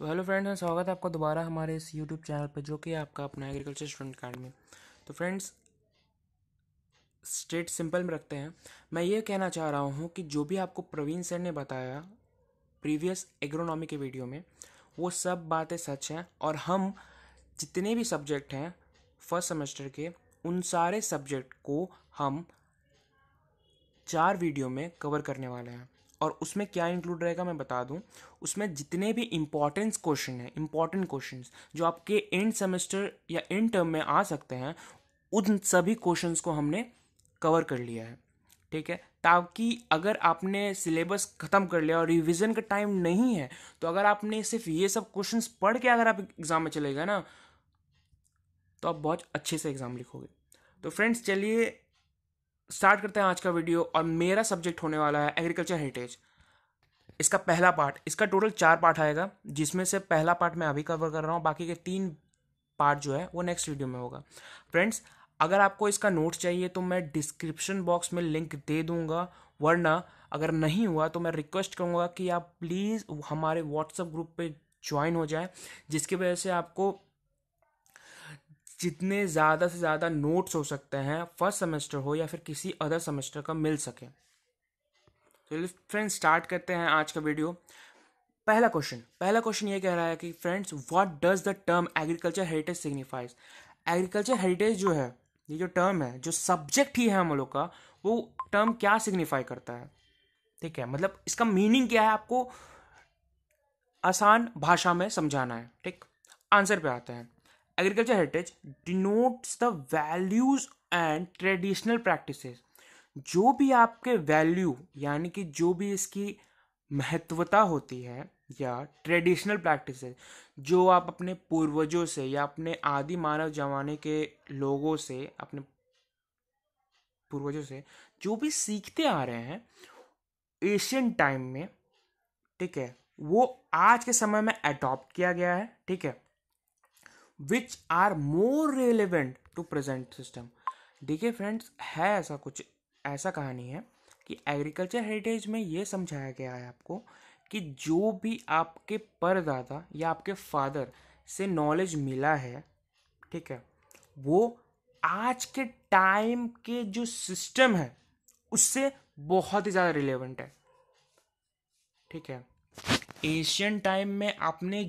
तो hello friends स्वागत है आपका दोबारा हमारे इस यूट्यूब चैनल पर जो कि आपका अपना एग्रीकल्चर स्टूडेंट कार्ड में तो फ्रेंड्स स्टेट सिंपल में रखते हैं मैं ये कहना चाह रहा हूँ कि जो भी आपको प्रवीण सर ने बताया प्रीवियस एग्रोनॉमी के वीडियो में वो सब बातें सच हैं और हम जितने भी सब्जेक्ट हैं फर्स्ट सेमेस्टर के उन सारे सब्जेक्ट को हम चार वीडियो में कवर करने वाले हैं और उसमें क्या इंक्लूड रहेगा मैं बता दूं उसमें जितने भी इम्पॉर्टेंस क्वेश्चन हैं इम्पॉर्टेंट क्वेश्चन जो आपके एंड सेमेस्टर या एंड टर्म में आ सकते हैं उन सभी क्वेश्चन को हमने कवर कर लिया है ठीक है ताकि अगर आपने सिलेबस ख़त्म कर लिया और रिविज़न का टाइम नहीं है तो अगर आपने सिर्फ ये सब क्वेश्चंस पढ़ के अगर आप एग्ज़ाम में चले गए ना तो आप बहुत अच्छे से एग्ज़ाम लिखोगे तो फ्रेंड्स चलिए स्टार्ट करते हैं आज का वीडियो और मेरा सब्जेक्ट होने वाला है एग्रीकल्चर हेरिटेज इसका पहला पार्ट इसका टोटल चार पार्ट आएगा जिसमें से पहला पार्ट मैं अभी कवर कर रहा हूँ बाकी के तीन पार्ट जो है वो नेक्स्ट वीडियो में होगा फ्रेंड्स अगर आपको इसका नोट चाहिए तो मैं डिस्क्रिप्शन बॉक्स में लिंक दे दूंगा वरना अगर नहीं हुआ तो मैं रिक्वेस्ट करूँगा कि आप प्लीज़ हमारे व्हाट्सएप ग्रुप पर ज्वाइन हो जाए जिसकी वजह से आपको जितने ज़्यादा से ज़्यादा नोट्स हो सकते हैं फर्स्ट सेमेस्टर हो या फिर किसी अदर सेमेस्टर का मिल सके तो फ्रेंड्स स्टार्ट करते हैं आज का वीडियो पहला क्वेश्चन पहला क्वेश्चन ये कह रहा है कि friends what does the term agriculture heritage signifies agriculture heritage जो है ये जो टर्म है जो सब्जेक्ट ही है हम लोग का वो टर्म क्या सिग्निफाई करता है ठीक है मतलब इसका मीनिंग क्या है आपको आसान भाषा में समझाना है ठीक आंसर पे आते हैं agriculture heritage denotes the values and traditional practices जो भी आपके वैल्यू यानी कि जो भी इसकी महत्वता होती है या ट्रेडिशनल प्रैक्टिस जो आप अपने पूर्वजों से या अपने आदि मानव जमाने के लोगों से अपने पूर्वजों से जो भी सीखते आ रहे हैं एशियन टाइम में ठीक है वो आज के समय में अडॉप्ट किया गया है ठीक है which are more relevant to present system देखिए फ्रेंड्स है ऐसा कुछ ऐसा कहानी है कि एग्रीकल्चर हेरिटेज में ये समझाया गया है आपको कि जो भी आपके परदादा या आपके फादर से नॉलेज मिला है ठीक है वो आज के टाइम के जो सिस्टम है उससे बहुत ही ज़्यादा रिलेवेंट है ठीक है एशियन टाइम में आपने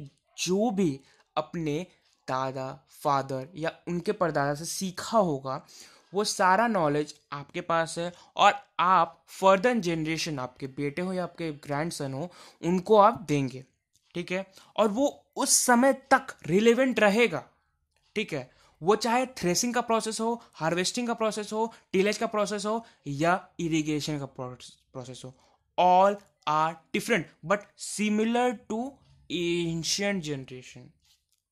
जो भी अपने दादा फादर या उनके परदादा से सीखा होगा वो सारा नॉलेज आपके पास है और आप फर्दर जनरेशन आपके बेटे हो या आपके ग्रैंड सन हो उनको आप देंगे ठीक है और वो उस समय तक रिलेवेंट रहेगा ठीक है वो चाहे थ्रेसिंग का प्रोसेस हो हार्वेस्टिंग का प्रोसेस हो टीलेज का प्रोसेस हो या इरिगेशन का प्रोसेस हो all are different but similar to ancient generation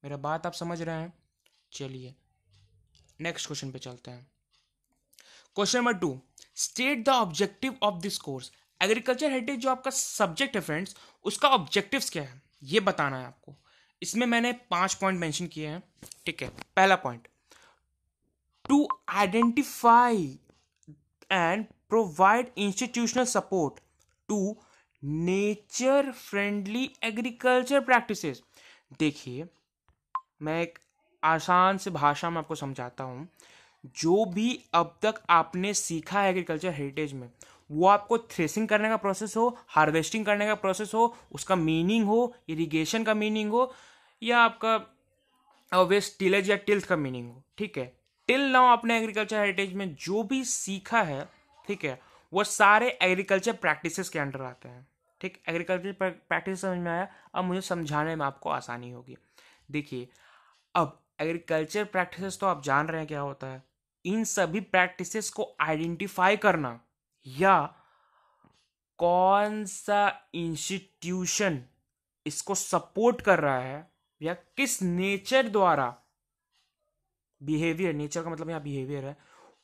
मेरा बात आप समझ रहे हैं चलिए नेक्स्ट क्वेश्चन पे चलते हैं question number two state the objective of this course agriculture heritage जो आपका सब्जेक्ट है फ्रेंड्स उसका ऑब्जेक्टिव्स क्या है ये बताना है आपको इसमें मैंने पांच पॉइंट मेंशन किए हैं ठीक है पहला point to identify and provide institutional support to nature friendly agriculture practices देखिए मैं एक आसान से भाषा में आपको समझाता हूँ जो भी अब तक आपने सीखा है एग्रीकल्चर हेरिटेज में वो आपको थ्रेसिंग करने का प्रोसेस हो हार्वेस्टिंग करने का प्रोसेस हो उसका मीनिंग हो इरिगेशन का मीनिंग हो या आपका वेस्ट uh, टिलेज या टिल्थ का मीनिंग हो ठीक है टिल नाउ आपने एग्रीकल्चर हेरिटेज में जो भी सीखा है ठीक है वो सारे एग्रीकल्चर प्रैक्टिसेस के अंडर आते हैं ठीक एग्रीकल्चर प्रैक्टिस समझ में आया अब मुझे समझाने में आपको आसानी होगी देखिए अब एग्रीकल्चर प्रैक्टिसेस तो आप जान रहे हैं क्या होता है इन सभी प्रैक्टिसेस को आइडेंटिफाई करना या कौन सा इंस्टीट्यूशन इसको सपोर्ट कर रहा है या किस नेचर द्वारा बिहेवियर नेचर का मतलब यहाँ बिहेवियर है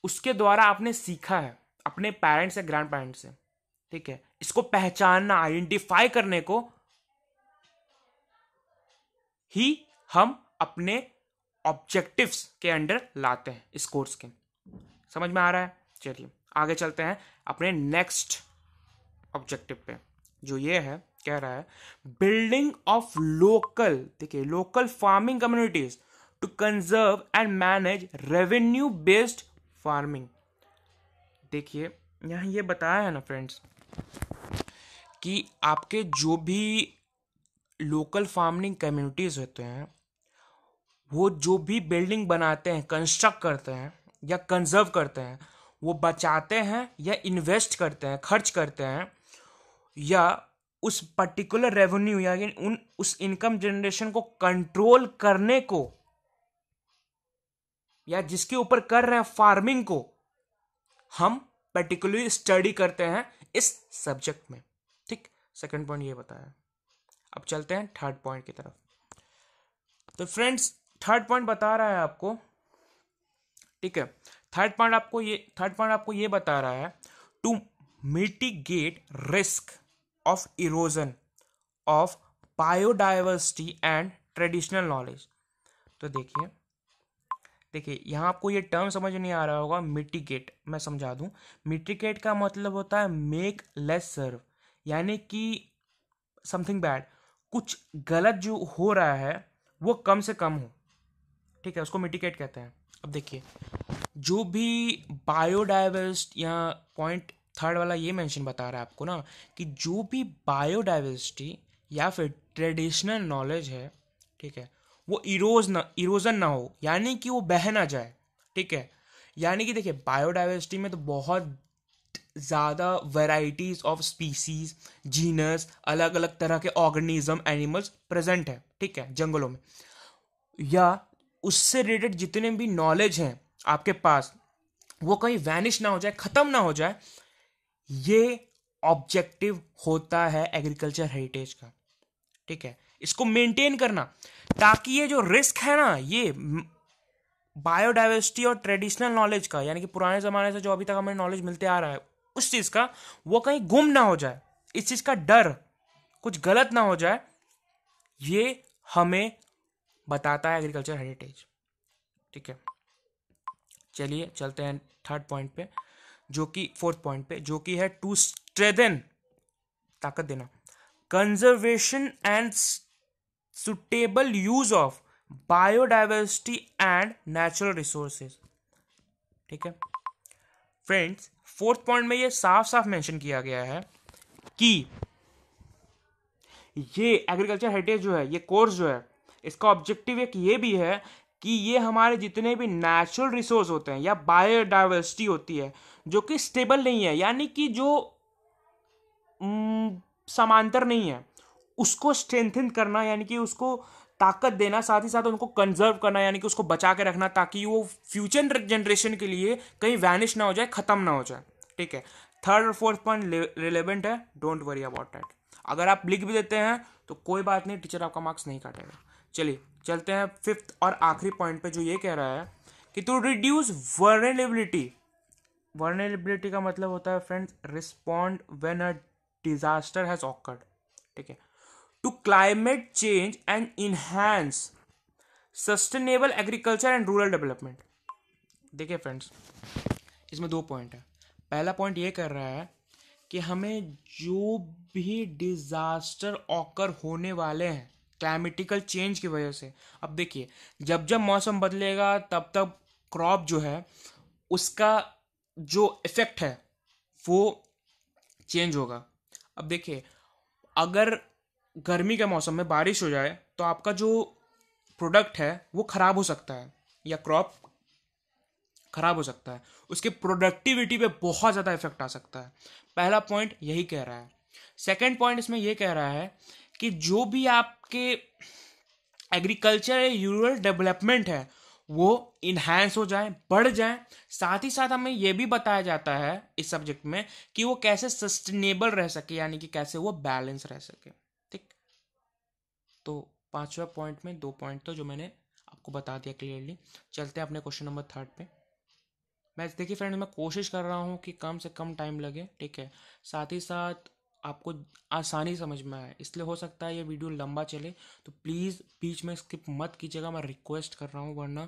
उसके द्वारा आपने सीखा है अपने पेरेंट्स या ग्रैंड पेरेंट्स से ठीक है इसको पहचानना आइडेंटिफाई करने को ही हम अपने ऑब्जेक्टिव्स के अंडर लाते हैं इस कोर्स के समझ में आ रहा है चलिए आगे चलते हैं अपने नेक्स्ट ऑब्जेक्टिव पे जो ये है कह रहा है बिल्डिंग ऑफ लोकल देखिए local farming communities to conserve and manage revenue based farming देखिए यहां ये बताया है ना फ्रेंड्स कि आपके जो भी लोकल फार्मिंग कम्युनिटीज़ होते हैं वो जो भी बिल्डिंग बनाते हैं कंस्ट्रक्ट करते हैं या कंजर्व करते हैं वो बचाते हैं या इन्वेस्ट करते हैं खर्च करते हैं या उस पर्टिकुलर रेवेन्यू या उन उस इनकम जनरेशन को कंट्रोल करने को या जिसके ऊपर कर रहे हैं फार्मिंग को हम पर्टिकुलरली स्टडी करते हैं इस सब्जेक्ट में ठीक सेकंड पॉइंट ये बताया अब चलते हैं थर्ड पॉइंट की तरफ तो फ्रेंड्स थर्ड पॉइंट बता रहा है आपको ठीक है थर्ड पॉइंट आपको ये थर्ड पॉइंट आपको ये बता रहा है to mitigate risk of erosion of biodiversity and traditional knowledge तो देखिए देखिए यहाँ आपको ये टर्म समझ नहीं आ रहा होगा मिटिगेट मैं समझा दूँ मिटिगेट का मतलब होता है मेक लेस सर्व यानी कि समथिंग बैड कुछ गलत जो हो रहा है वो कम से कम हो ठीक है उसको मिटिकेट कहते हैं अब देखिए जो भी बायोडाइवर्सिटी या पॉइंट थर्ड वाला ये मेंशन बता रहा है आपको ना कि जो भी बायोडाइवर्सिटी या फिर ट्रेडिशनल नॉलेज है ठीक है वो इरोज ना इरोजन ना हो यानी कि वो बह ना जाए ठीक है यानी कि देखिए बायोडाइवर्सिटी में तो बहुत ज़्यादा वेराइटीज़ ऑफ स्पीसीज जीनस अलग अलग तरह के ऑर्गेनिज्म एनिमल्स प्रेजेंट है ठीक है जंगलों में या उससे रिलेटेड जितने भी नॉलेज हैं आपके पास वो कहीं वैनिश ना हो जाए ख़त्म ना हो जाए ये ऑब्जेक्टिव होता है एग्रीकल्चर हेरिटेज का ठीक है इसको मेंटेन करना ताकि ये जो रिस्क है ना ये बायोडाइवर्सिटी और ट्रेडिशनल नॉलेज का यानी कि पुराने ज़माने से जो अभी तक हमें नॉलेज मिलते आ रहा है उस चीज़ का वो कहीं गुम ना हो जाए इस चीज़ का डर कुछ गलत ना हो जाए ये हमें बताता है एग्रीकल्चर हेरिटेज ठीक है चलिए चलते हैं थर्ड पॉइंट पे जो कि फोर्थ पॉइंट पे जो कि है टू स्ट्रेदन ताकत देना conservation and suitable use of biodiversity and natural resources ठीक है फ्रेंड्स फोर्थ पॉइंट में ये साफ साफ मेंशन किया गया है कि ये एग्रीकल्चर हेरिटेज जो है ये कोर्स जो है इसका ऑब्जेक्टिव एक ये भी है कि ये हमारे जितने भी नेचुरल रिसोर्स होते हैं या बायोडाइवर्सिटी होती है जो कि स्टेबल नहीं है यानी कि जो हम्म, समांतर नहीं है उसको स्ट्रेंथन करना यानी कि उसको ताकत देना साथ ही साथ उनको कंजर्व करना यानी कि उसको बचा के रखना ताकि वो फ्यूचर जनरेशन के लिए कहीं वैनिश ना हो जाए ख़त्म ना हो जाए ठीक है थर्ड और फोर्थ पॉइंट रिलेवेंट है डोंट वरी अबाउट डैट अगर आप लिख भी देते हैं तो कोई बात नहीं टीचर आपका मार्क्स नहीं काटेगा चलिए चलते हैं फिफ्थ और आखिरी पॉइंट पे जो ये कह रहा है कि टू रिड्यूस वर्नेबिलिटी वर्नेबिलिटी का मतलब होता है friends respond when a disaster has occurred ठीक है to climate change and enhance sustainable agriculture and rural development देखिए फ्रेंड्स इसमें दो पॉइंट है पहला पॉइंट ये कर रहा है कि हमें जो भी डिज़ास्टर ऑकर होने वाले हैं क्लाइमेटिकल चेंज की वजह से अब देखिए जब जब मौसम बदलेगा तब तब क्रॉप जो है उसका जो इफेक्ट है वो चेंज होगा अब देखिए अगर गर्मी के मौसम में बारिश हो जाए तो आपका जो प्रोडक्ट है वो ख़राब हो सकता है या क्रॉप ख़राब हो सकता है उसके प्रोडक्टिविटी पे बहुत ज़्यादा इफेक्ट आ सकता है पहला पॉइंट यही कह रहा है सेकंड पॉइंट इसमें यह कह रहा है कि जो भी आपके एग्रीकल्चर या रूरल डेवलपमेंट है वो इन्हांस हो जाए बढ़ जाए साथ ही साथ हमें यह भी बताया जाता है इस सब्जेक्ट में कि वो कैसे सस्टेनेबल रह सके यानी कि कैसे वो बैलेंस रह सके ठीक तो पांचवा पॉइंट में दो पॉइंट तो जो मैंने आपको बता दिया क्लियरली चलते हैं अपने क्वेश्चन नंबर थर्ड पे मैं देखिए फ्रेंड मैं कोशिश कर रहा हूँ कि कम से कम टाइम लगे ठीक है साथ ही साथ आपको आसानी समझ में आए इसलिए हो सकता है ये वीडियो लंबा चले तो प्लीज़ बीच में स्किप मत कीजिएगा मैं रिक्वेस्ट कर रहा हूँ वरना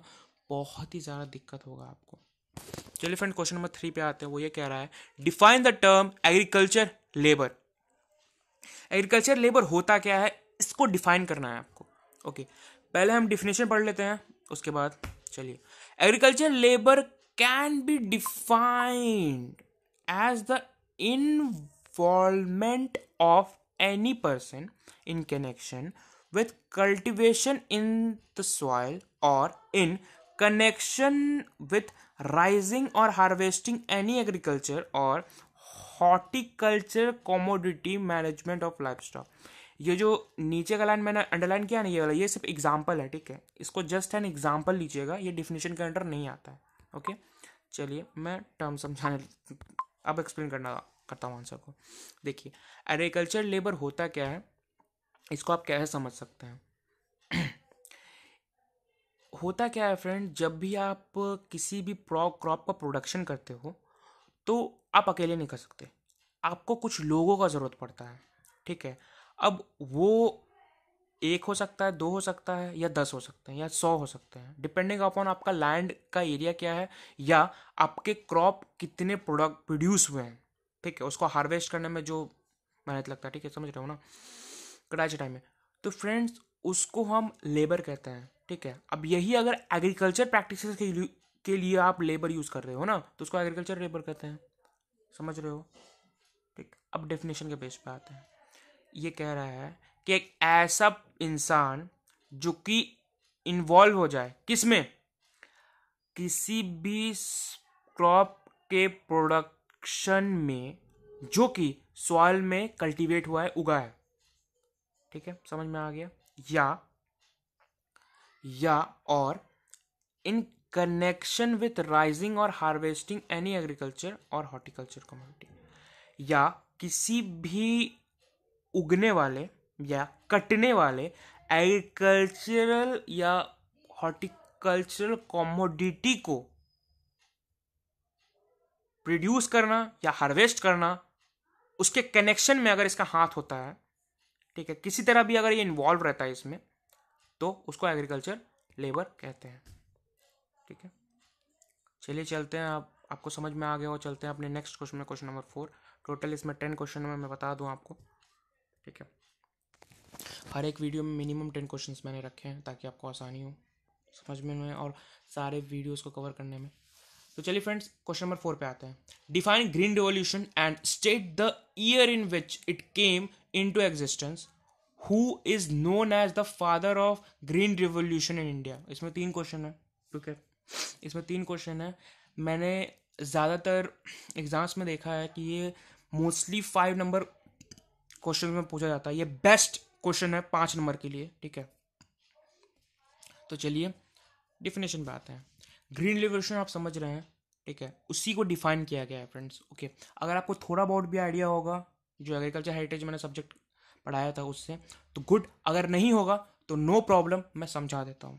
बहुत ही ज़्यादा दिक्कत होगा आपको चलिए फ्रेंड क्वेश्चन नंबर थ्री पे आते हैं वो ये कह रहा है define the term agriculture labour agriculture labour होता क्या है इसको डिफाइन करना है आपको ओके पहले हम डिफिनेशन पढ़ लेते हैं उसके बाद चलिए agriculture labour can be defined as the in involvement of any person in connection with cultivation in the soil or in connection with raising or harvesting any agriculture or horticulture commodity management of livestock ये जो नीचे का line मैंने underline किया ना ये वाला ये सिर्फ एग्जाम्पल है ठीक है इसको जस्ट एन एग्जाम्पल लीजिएगा ये डिफिनेशन के अंडर नहीं आता है ओके चलिए मैं टर्म समझाने अब एक्सप्लेन करना था करता हूँ आंसर को देखिए एग्रीकल्चर लेबर होता क्या है इसको आप कैसे समझ सकते हैं होता क्या है फ्रेंड जब भी आप किसी भी प्रॉ क्रॉप का प्रोडक्शन करते हो तो आप अकेले नहीं कर सकते आपको कुछ लोगों का ज़रूरत पड़ता है ठीक है अब वो एक हो सकता है दो हो सकता है या दस हो सकते हैं या सौ हो सकते हैं डिपेंडिंग अपॉन आपका लैंड का एरिया क्या है या आपके क्रॉप कितने प्रोडक्ट प्रोड्यूस हुए हैं ठीक है उसको हार्वेस्ट करने में जो मेहनत लगता है ठीक है समझ रहे हो ना कटाई छटाई में तो फ्रेंड्स उसको हम लेबर कहते हैं ठीक है अब यही अगर एग्रीकल्चर प्रैक्टिस के, के लिए आप लेबर यूज़ कर रहे हो ना तो उसको एग्रीकल्चर लेबर कहते हैं समझ रहे हो ठीक अब डेफिनेशन के बेस पे आते हैं ये कह रहा है कि एक ऐसा इंसान जो कि इन्वॉल्व हो जाए किसमें किसी भी क्रॉप के प्रोडक्ट सेक्शन में जो कि सॉइल में कल्टीवेट हुआ है उगा है ठीक है समझ में आ गया या या और in connection with raising or harvesting any agriculture or horticulture community या किसी भी उगने वाले या कटने वाले एग्रीकल्चरल या हॉर्टिकल्चरल कॉमोडिटी को प्रोड्यूस करना या हार्वेस्ट करना उसके कनेक्शन में अगर इसका हाथ होता है ठीक है किसी तरह भी अगर ये इन्वॉल्व रहता है इसमें तो उसको एग्रीकल्चर लेबर कहते हैं ठीक है चलिए चलते हैं आप आपको समझ में आ गया हो चलते हैं अपने नेक्स्ट क्वेश्चन में क्वेश्चन नंबर फोर टोटल इसमें टेन क्वेश्चन में मैं बता दूँ आपको ठीक है हर एक वीडियो में मिनिमम टेन क्वेश्चन मैंने रखे हैं ताकि आपको आसानी हो समझ में और सारे वीडियोज़ को कवर करने में तो चलिए फ्रेंड्स क्वेश्चन नंबर फोर पे आते हैं define green revolution and state the year in which it came into existence who is known as the father of green revolution in India इसमें तीन क्वेश्चन है ठीक है इसमें तीन क्वेश्चन है मैंने ज़्यादातर एग्जाम्स में देखा है कि ये मोस्टली फाइव नंबर क्वेश्चन में पूछा जाता है ये बेस्ट क्वेश्चन है पाँच नंबर के लिए ठीक है तो चलिए डिफिनेशन पे आते हैं ग्रीन रिवोल्यूशन आप समझ रहे हैं ठीक है उसी को डिफाइन किया गया है फ्रेंड्स ओके अगर आपको थोड़ा बहुत भी आइडिया होगा जो एग्रीकल्चर हेरिटेज मैंने सब्जेक्ट पढ़ाया था उससे तो गुड अगर नहीं होगा तो नो प्रॉब्लम मैं समझा देता हूं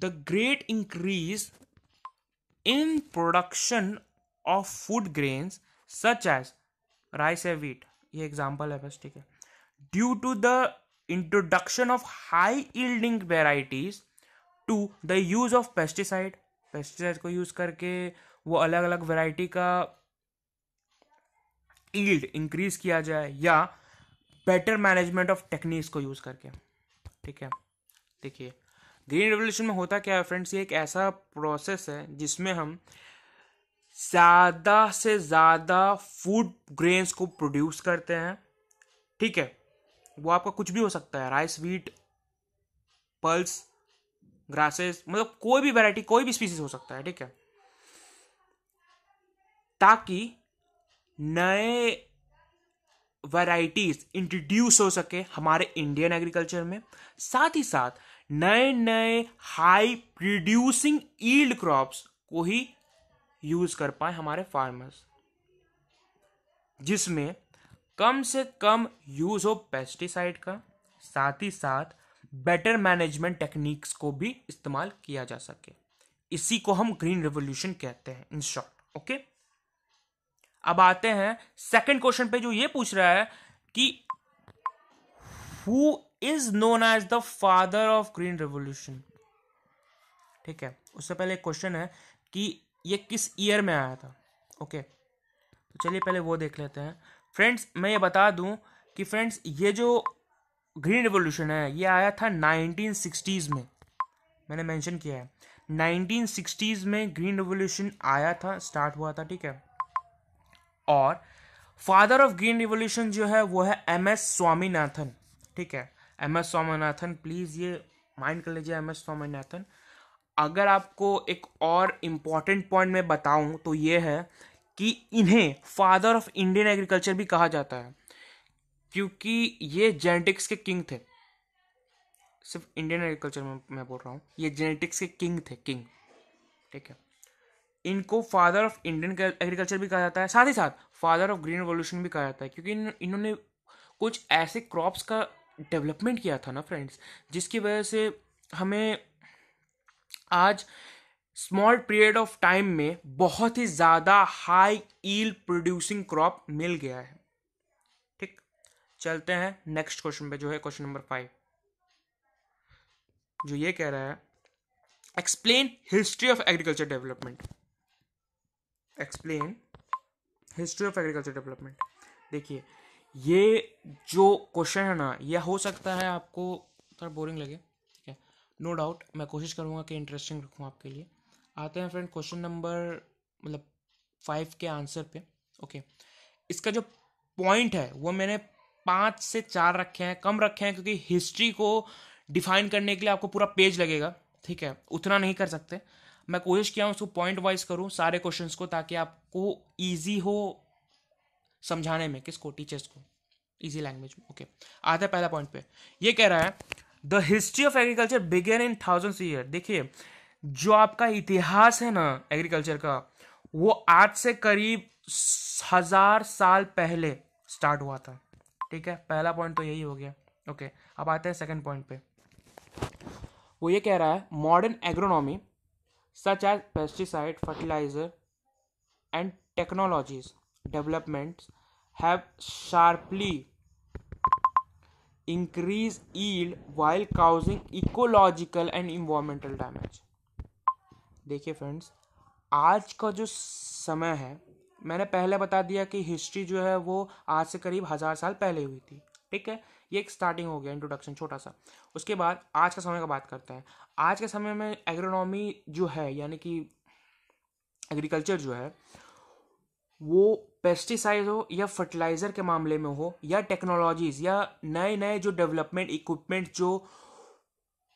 the great increase in production of food grains such as rice है वीट ये एग्जाम्पल है बस ठीक है due to the introduction of high yielding varieties to the use of pesticide pesticide को यूज़ करके वो अलग अलग वैरायटी का ईल्ड इंक्रीज किया जाए या बेटर मैनेजमेंट ऑफ टेक्निक्स को यूज़ करके ठीक है देखिए ग्रीन रेवोल्यूशन में होता क्या है फ्रेंड्स ये एक ऐसा प्रोसेस है जिसमें हम ज़्यादा से ज़्यादा फूड ग्रेन्स को प्रोड्यूस करते हैं ठीक है वो आपका कुछ भी हो सकता है राइस व्हीट पल्स ग्रासेस मतलब कोई भी वैरायटी कोई भी स्पीसीज हो सकता है ठीक है ताकि नए वैरायटीज इंट्रोड्यूस हो सके हमारे इंडियन एग्रीकल्चर में साथ ही साथ नए नए हाई प्रोड्यूसिंग ईल्ड क्रॉप्स को ही यूज कर पाए हमारे फार्मर्स जिसमें कम से कम यूज हो पेस्टिसाइड का साथ ही साथ बेटर मैनेजमेंट टेक्निक्स को भी इस्तेमाल किया जा सके इसी को हम ग्रीन रेवोल्यूशन कहते हैं इन शॉर्ट ओके अब आते हैं सेकंड क्वेश्चन पे जो ये पूछ रहा है कि who is known as the father of green revolution ठीक है उससे पहले क्वेश्चन है कि ये किस ईयर में आया था ओके तो चलिए पहले वो देख लेते हैं फ्रेंड्स मैं ये बता दूं कि फ्रेंड्स ये जो ग्रीन रिवोल्यूशन है ये आया था नाइनटीन सिक्सटीज़ में मैंने मेंशन किया है नाइनटीन सिक्सटीज़ में ग्रीन रिवोल्यूशन आया था स्टार्ट हुआ था ठीक है और फादर ऑफ ग्रीन रिवोल्यूशन जो है वो है एम एस स्वामीनाथन ठीक है एम एस स्वामीनाथन प्लीज़ ये माइंड कर लीजिए एम एस स्वामीनाथन अगर आपको एक और इम्पॉर्टेंट पॉइंट मैं बताऊं तो ये है कि इन्हें फादर ऑफ इंडियन एग्रीकल्चर भी कहा जाता है क्योंकि ये जेनेटिक्स के किंग थे सिर्फ इंडियन एग्रीकल्चर में मैं बोल रहा हूँ ये जेनेटिक्स के किंग थे किंग ठीक है इनको फादर ऑफ इंडियन एग्रीकल्चर भी कहा जाता है साथ ही साथ फादर ऑफ ग्रीन रेवोल्यूशन भी कहा जाता है क्योंकि इन, इन्होंने कुछ ऐसे क्रॉप्स का डेवलपमेंट किया था ना फ्रेंड्स जिसकी वजह से हमें आज स्मॉल पीरियड ऑफ टाइम में बहुत ही ज़्यादा हाई ईल प्रोड्यूसिंग क्रॉप मिल गया है चलते हैं नेक्स्ट क्वेश्चन पे जो है क्वेश्चन नंबर फाइव जो ये कह रहा है explain history of agriculture development explain history of agriculture development देखिए ये जो क्वेश्चन है ना यह हो सकता है आपको थोड़ा बोरिंग लगे ठीक है नो डाउट मैं कोशिश करूँगा कि इंटरेस्टिंग रखूँ आपके लिए आते हैं फ्रेंड क्वेश्चन नंबर मतलब फाइव के आंसर पे ओके इसका जो पॉइंट है वो मैंने पाँच से चार रखे हैं कम रखे हैं क्योंकि हिस्ट्री को डिफाइन करने के लिए आपको पूरा पेज लगेगा ठीक है उतना नहीं कर सकते मैं कोशिश किया हूँ उसको पॉइंट वाइज करूँ सारे क्वेश्चंस को ताकि आपको ईजी हो समझाने में किसको टीचर्स को ईजी लैंग्वेज में ओके आता है पहला पॉइंट पे ये कह रहा है the history of agriculture began in thousands year देखिए जो आपका इतिहास है ना एग्रीकल्चर का वो आज से करीब हजार साल पहले स्टार्ट हुआ था ठीक है पहला पॉइंट तो यही हो गया ओके अब आते हैं सेकेंड पॉइंट पे वो ये कह रहा है modern agronomy such as pesticide fertiliser and technologies development have sharply increase yield while causing ecological and environmental damage देखिए फ्रेंड्स आज का जो समय है मैंने पहले बता दिया कि हिस्ट्री जो है वो आज से करीब हज़ार साल पहले हुई थी ठीक है ये एक स्टार्टिंग हो गया इंट्रोडक्शन छोटा सा उसके बाद आज के समय का बात करते हैं आज के समय में एग्रोनॉमी जो है यानी कि एग्रीकल्चर जो है वो पेस्टिसाइड हो या फर्टिलाइज़र के मामले में हो या टेक्नोलॉजीज़ या नए नए जो डेवलपमेंट इक्विपमेंट जो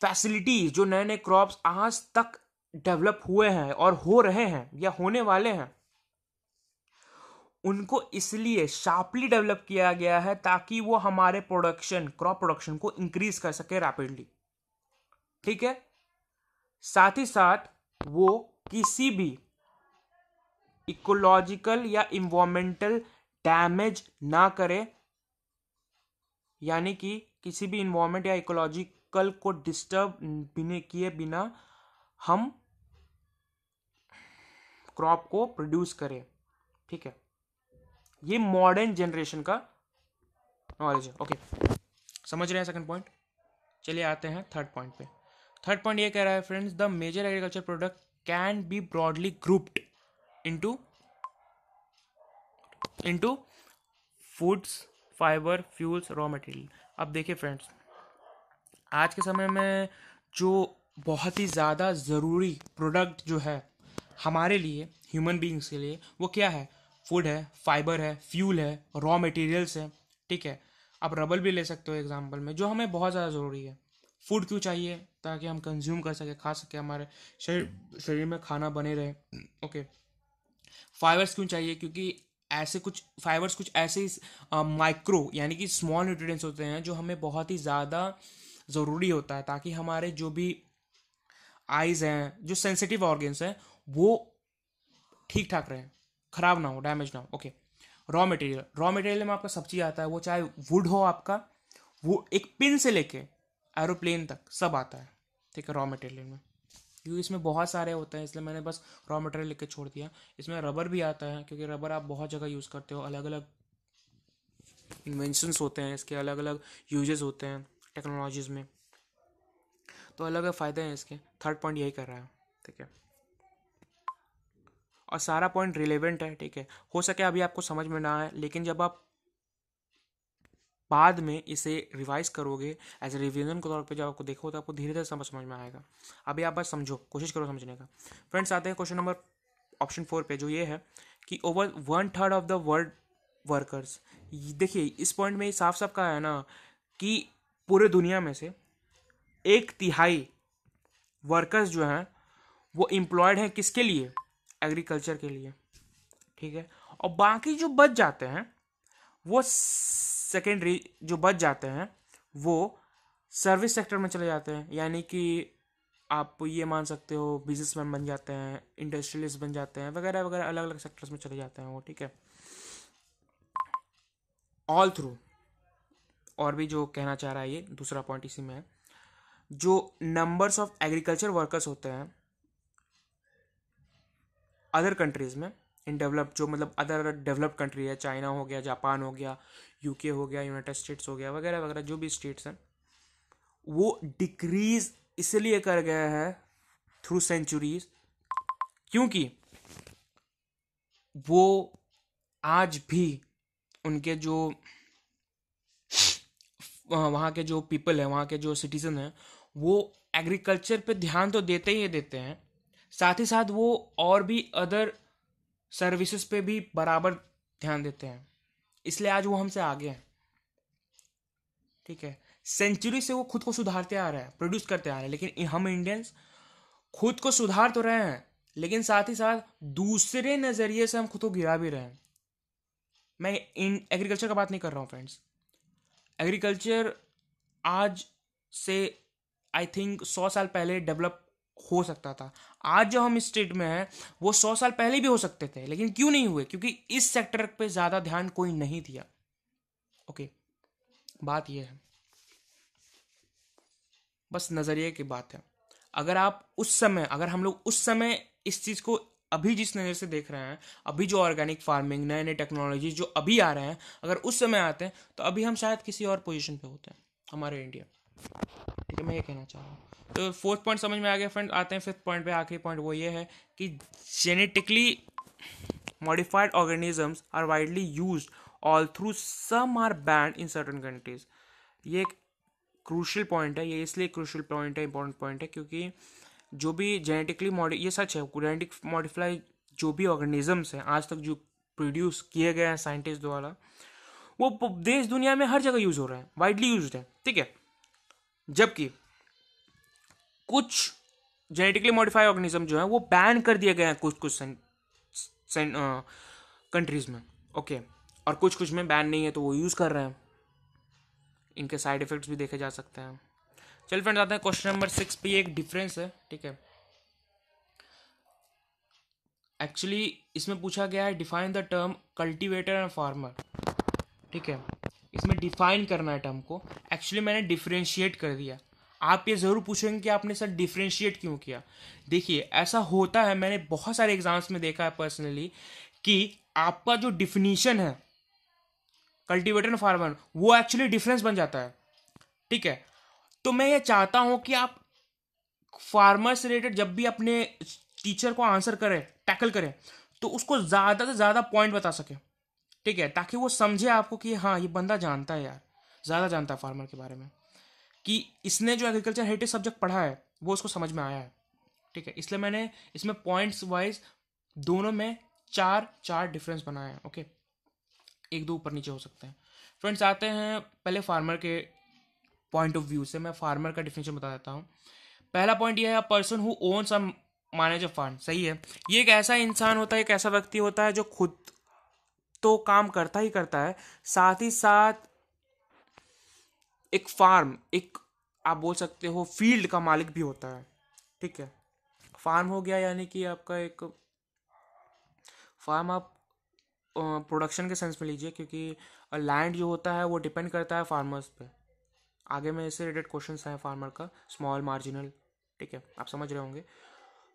फैसिलिटीज़ जो नए नए क्रॉप्स आज तक डेवलप हुए हैं और हो रहे हैं या होने वाले हैं उनको इसलिए शार्पली डेवलप किया गया है ताकि वो हमारे प्रोडक्शन क्रॉप प्रोडक्शन को इंक्रीज कर सके रैपिडली ठीक है साथ ही साथ वो किसी भी इकोलॉजिकल या इन्वामेंटल डैमेज ना करे यानी कि किसी भी इन्वामेंट या इकोलॉजिकल को डिस्टर्ब बिने किए बिना हम क्रॉप को प्रोड्यूस करें ठीक है ये मॉडर्न जनरेशन का नॉलेज है ओके समझ रहे हैं सेकंड पॉइंट चलिए आते हैं थर्ड पॉइंट पे थर्ड पॉइंट ये कह रहा है friends the major agriculture product can be broadly grouped into into foods fibre fuels raw material अब देखिए फ्रेंड्स आज के समय में जो बहुत ही ज़्यादा ज़रूरी प्रोडक्ट जो है हमारे लिए ह्यूमन बींग्स के लिए वो क्या है फूड है फाइबर है फ्यूल है रॉ मटेरियल्स है ठीक है आप रबल भी ले सकते हो एग्जाम्पल में जो हमें बहुत ज़्यादा ज़रूरी है फूड क्यों चाहिए ताकि हम कंज्यूम कर सकें खा सकें हमारे शरीर शरीर में खाना बने रहे ओके फाइबर्स क्यों चाहिए क्योंकि ऐसे कुछ फाइबर्स कुछ ऐसे माइक्रो यानी कि स्मॉल न्यूट्रिएंट्स होते हैं जो हमें बहुत ही ज़्यादा ज़रूरी होता है ताकि हमारे जो भी आइज़ हैं जो सेंसिटिव ऑर्गेंस हैं वो ठीक ठाक रहें ख़राब ना हो डैमेज ना हो okay raw material raw material में आपका सब चीज़ आता है वो चाहे वुड हो आपका वो एक पिन से लेके एरोप्लेन तक सब आता है ठीक है रॉ मटेरियल में क्योंकि इसमें बहुत सारे होते हैं इसलिए मैंने बस रॉ मटेरियल लेके छोड़ दिया इसमें रबर भी आता है क्योंकि रबर आप बहुत जगह यूज़ करते हो अलग अलग इन्वेंशंस होते हैं इसके अलग अलग यूजेस होते हैं टेक्नोलॉजीज़ में तो अलग अलग फ़ायदे हैं इसके थर्ड पॉइंट यही कर रहा है ठीक है और सारा पॉइंट रिलेवेंट है ठीक है हो सके अभी आपको समझ में ना आए लेकिन जब आप बाद में इसे रिवाइज करोगे एज ए रिविजन के तौर पे जब आपको देखो तो आपको धीरे धीरे समझ समझ में आएगा अभी आप बस समझो कोशिश करो समझने का फ्रेंड्स आते हैं क्वेश्चन नंबर ऑप्शन फोर पे जो ये है कि over one third of the world workers देखिए इस पॉइंट में साफ साफ कहा है ना कि पूरे दुनिया में से एक तिहाई वर्कर्स जो हैं वो एम्प्लॉयड हैं किसके लिए एग्रीकल्चर के लिए ठीक है और बाकी जो बच जाते हैं वो सेकेंडरी जो बच जाते हैं वो सर्विस सेक्टर में चले जाते हैं यानी कि आप ये मान सकते हो बिजनेसमैन बन जाते हैं इंडस्ट्रियलिस्ट बन जाते हैं वगैरह वगैरह अलग अलग सेक्टर्स में चले जाते हैं वो ठीक है ऑल थ्रू और भी जो कहना चाह रहा है ये दूसरा पॉइंट इसी में है जो नंबर्स ऑफ एग्रीकल्चर वर्कर्स होते हैं अदर कंट्रीज़ में इन डेवलप जो मतलब अदर डेवलप्ड कंट्री है चाइना हो गया जापान हो गया यूके हो गया यूनाइटेड स्टेट्स हो गया वगैरह वगैरह जो भी स्टेट्स हैं वो डिक्रीज इसलिए कर गया है थ्रू सेंचुरीज क्योंकि वो आज भी उनके जो वहाँ के जो पीपल हैं वहाँ के जो सिटीज़न हैं वो एग्रीकल्चर पे ध्यान तो देते ही देते हैं साथ ही साथ वो और भी अदर सर्विसेज पे भी बराबर ध्यान देते हैं इसलिए आज वो हमसे आगे हैं ठीक है सेंचुरी से वो खुद को सुधारते आ रहे हैं प्रोड्यूस करते आ रहे हैं लेकिन हम इंडियंस खुद को सुधार तो रहे हैं लेकिन साथ ही साथ दूसरे नज़रिए से हम खुद को गिरा भी रहे हैं मैं इन एग्रीकल्चर का बात नहीं कर रहा हूँ फ्रेंड्स एग्रीकल्चर आज से आई थिंक सौ साल पहले डेवलप हो सकता था आज जो हम स्टेट में हैं वो सौ साल पहले भी हो सकते थे लेकिन क्यों नहीं हुए क्योंकि इस सेक्टर पे ज़्यादा ध्यान कोई नहीं दिया ओके बात यह है बस नज़रिए की बात है अगर आप उस समय अगर हम लोग उस समय इस चीज़ को अभी जिस नज़र से देख रहे हैं अभी जो ऑर्गेनिक फार्मिंग नए नए टेक्नोलॉजी जो अभी आ रहे हैं अगर उस समय आते हैं तो अभी हम शायद किसी और पोजीशन पे होते हैं हमारे इंडिया ठीक है मैं ये कहना चाह रहा हूँ तो फोर्थ पॉइंट समझ में आ गया फ्रेंड आते हैं फिफ्थ पॉइंट पे आखिरी पॉइंट वो ये है कि genetically modified organisms are widely use all through some are banned in certain countries ये एक क्रूशल पॉइंट है ये इसलिए क्रूशल पॉइंट है इंपॉर्टेंट पॉइंट है क्योंकि जो भी जेनेटिकली मॉडि ये सच है जेनेटिक मॉडिफाई जो भी ऑर्गेनिजम्स हैं आज तक जो प्रोड्यूस किए गए हैं साइंटिस्ट द्वारा वो देश दुनिया में हर जगह यूज़ हो रहे हैं वाइडली यूज हैं ठीक है जबकि कुछ जेनेटिकली मॉडिफाइड ऑर्गेनिज्म जो है वो बैन कर दिए गए हैं कुछ कुछ कंट्रीज में ओके okay. और कुछ कुछ में बैन नहीं है तो वो यूज़ कर रहे हैं इनके साइड इफेक्ट्स भी देखे जा सकते हैं चल फ्रेंड्स आते हैं क्वेश्चन नंबर सिक्स पे एक डिफरेंस है ठीक है एक्चुअली इसमें पूछा गया है define the term cultivator and farmer ठीक है इसमें डिफाइन करना है टर्म को एक्चुअली मैंने डिफ्रेंशिएट कर दिया आप ये ज़रूर पूछेंगे कि आपने सर डिफ्रेंशिएट क्यों किया देखिए ऐसा होता है मैंने बहुत सारे एग्जाम्स में देखा है पर्सनली कि आपका जो डिफिनीशन है कल्टिवेटर फार्मर वो एक्चुअली डिफरेंस बन जाता है ठीक है तो मैं ये चाहता हूँ कि आप फार्मर से रिलेटेड जब भी अपने टीचर को आंसर करें टैकल करें तो उसको ज़्यादा से ज़्यादा पॉइंट बता सकें ठीक है ताकि वो समझे आपको कि हाँ ये बंदा जानता है यार ज़्यादा जानता है फार्मर के बारे में कि इसने जो एग्रीकल्चर हेरिटेज सब्जेक्ट पढ़ा है वो उसको समझ में आया है ठीक है इसलिए मैंने इसमें पॉइंट्स वाइज दोनों में चार चार डिफरेंस बनाए हैं ओके एक दो ऊपर नीचे हो सकते हैं फ्रेंड्स आते हैं पहले फार्मर के पॉइंट ऑफ व्यू से मैं फार्मर का डिफिनेशन बता देता हूँ पहला पॉइंट यह है person who owns a manage a farm सही है ये एक ऐसा इंसान होता है एक ऐसा व्यक्ति होता है जो खुद तो काम करता ही करता है साथ ही साथ एक फार्म एक आप बोल सकते हो फील्ड का मालिक भी होता है ठीक है फार्म हो गया यानी कि आपका एक फार्म आप प्रोडक्शन के सेंस में लीजिए क्योंकि लैंड जो होता है वो डिपेंड करता है फार्मर्स पे आगे में इससे रिलेटेड क्वेश्चन है फार्मर का स्मॉल मार्जिनल ठीक है आप समझ रहे होंगे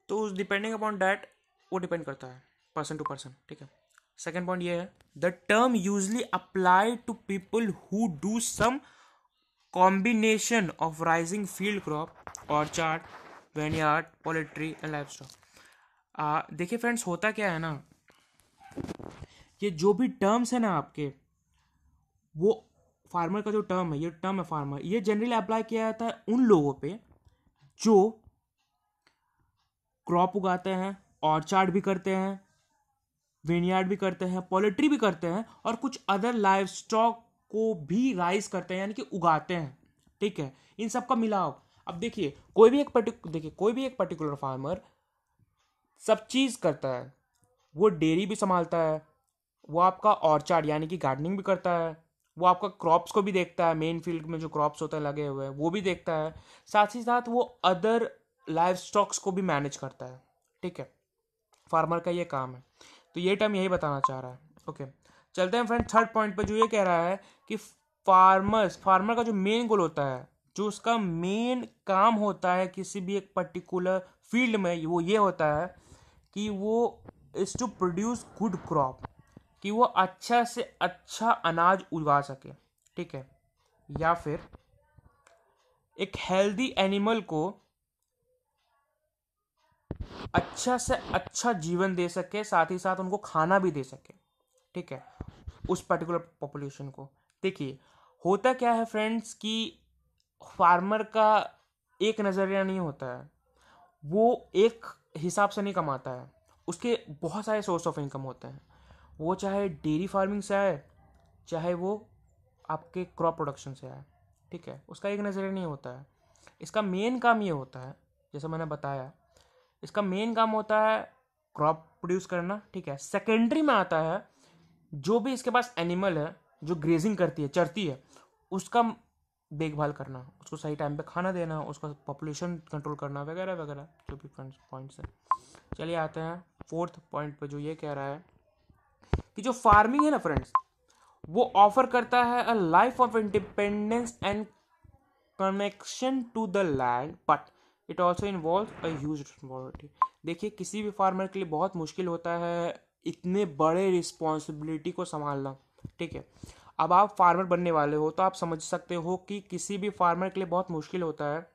तो डिपेंडिंग अपॉन डैट वो डिपेंड करता है पर्सन टू पर्सन ठीक है सेकेंड पॉइंट ये है the term usually apply to people who do some combination of raising field crop orchard vineyard poultry and livestock देखिए फ्रेंड्स होता क्या है ना ये जो भी टर्म्स है ना आपके वो फार्मर का जो टर्म है ये टर्म है फार्मर ये जनरली अप्लाई किया जाता है उन लोगों पे जो क्रॉप उगाते हैं ऑर्चार्ड भी करते हैं वेनियार्ड भी करते हैं पोल्ट्री भी करते हैं और कुछ अदर लाइव स्टॉक को भी राइज करते हैं यानी कि उगाते हैं ठीक है इन सब का मिलाव अब देखिए कोई भी एक पर्टिकुलर देखिए कोई भी एक पर्टिकुलर फार्मर सब चीज़ करता है वो डेयरी भी संभालता है वो आपका ऑर्चार्ड यानी कि गार्डनिंग भी करता है वो आपका क्रॉप्स को भी देखता है मेन फील्ड में जो क्रॉप्स होते हैं लगे हुए हैं वो भी देखता है साथ ही साथ वो अदर लाइफ स्टॉक्स को भी मैनेज करता है ठीक है फार्मर का ये काम है तो ये टर्म यही बताना चाह रहा है ओके चलते हैं फ्रेंड थर्ड पॉइंट पर जो ये कह रहा है कि फार्मर्स फार्मर का जो मेन गोल होता है जो उसका मेन काम होता है किसी भी एक पर्टिकुलर फील्ड में वो ये होता है कि वो is to produce good crop कि वो अच्छा से अच्छा अनाज उगा सके ठीक है या फिर एक हेल्दी एनिमल को अच्छा से अच्छा जीवन दे सके साथ ही साथ उनको खाना भी दे सके ठीक है उस पर्टिकुलर पॉपुलेशन को देखिए होता क्या है फ्रेंड्स कि फार्मर का एक नज़रिया नहीं होता है वो एक हिसाब से नहीं कमाता है उसके बहुत सारे सोर्स ऑफ इनकम होते हैं वो चाहे डेयरी फार्मिंग से आए चाहे वो आपके क्रॉप प्रोडक्शन से आए ठीक है उसका एक नज़रिया नहीं होता है इसका मेन काम ये होता है जैसा मैंने बताया इसका मेन काम होता है क्रॉप प्रोड्यूस करना ठीक है सेकेंडरी में आता है जो भी इसके पास एनिमल है जो ग्रेजिंग करती है चरती है उसका देखभाल करना उसको सही टाइम पे खाना देना उसका पॉपुलेशन कंट्रोल करना वगैरह वगैरह जो भी पॉइंट्स हैं चलिए आते हैं फोर्थ पॉइंट पे जो ये कह रहा है कि जो फार्मिंग है ना फ्रेंड्स वो ऑफर करता है a life of independence and connection to the land but it also involve a huge responsibility देखिए किसी भी फार्मर के लिए बहुत मुश्किल होता है इतने बड़े रिस्पॉन्सिबिलिटी को संभालना ठीक है अब आप फार्मर बनने वाले हो तो आप समझ सकते हो कि किसी भी फार्मर के लिए बहुत मुश्किल होता है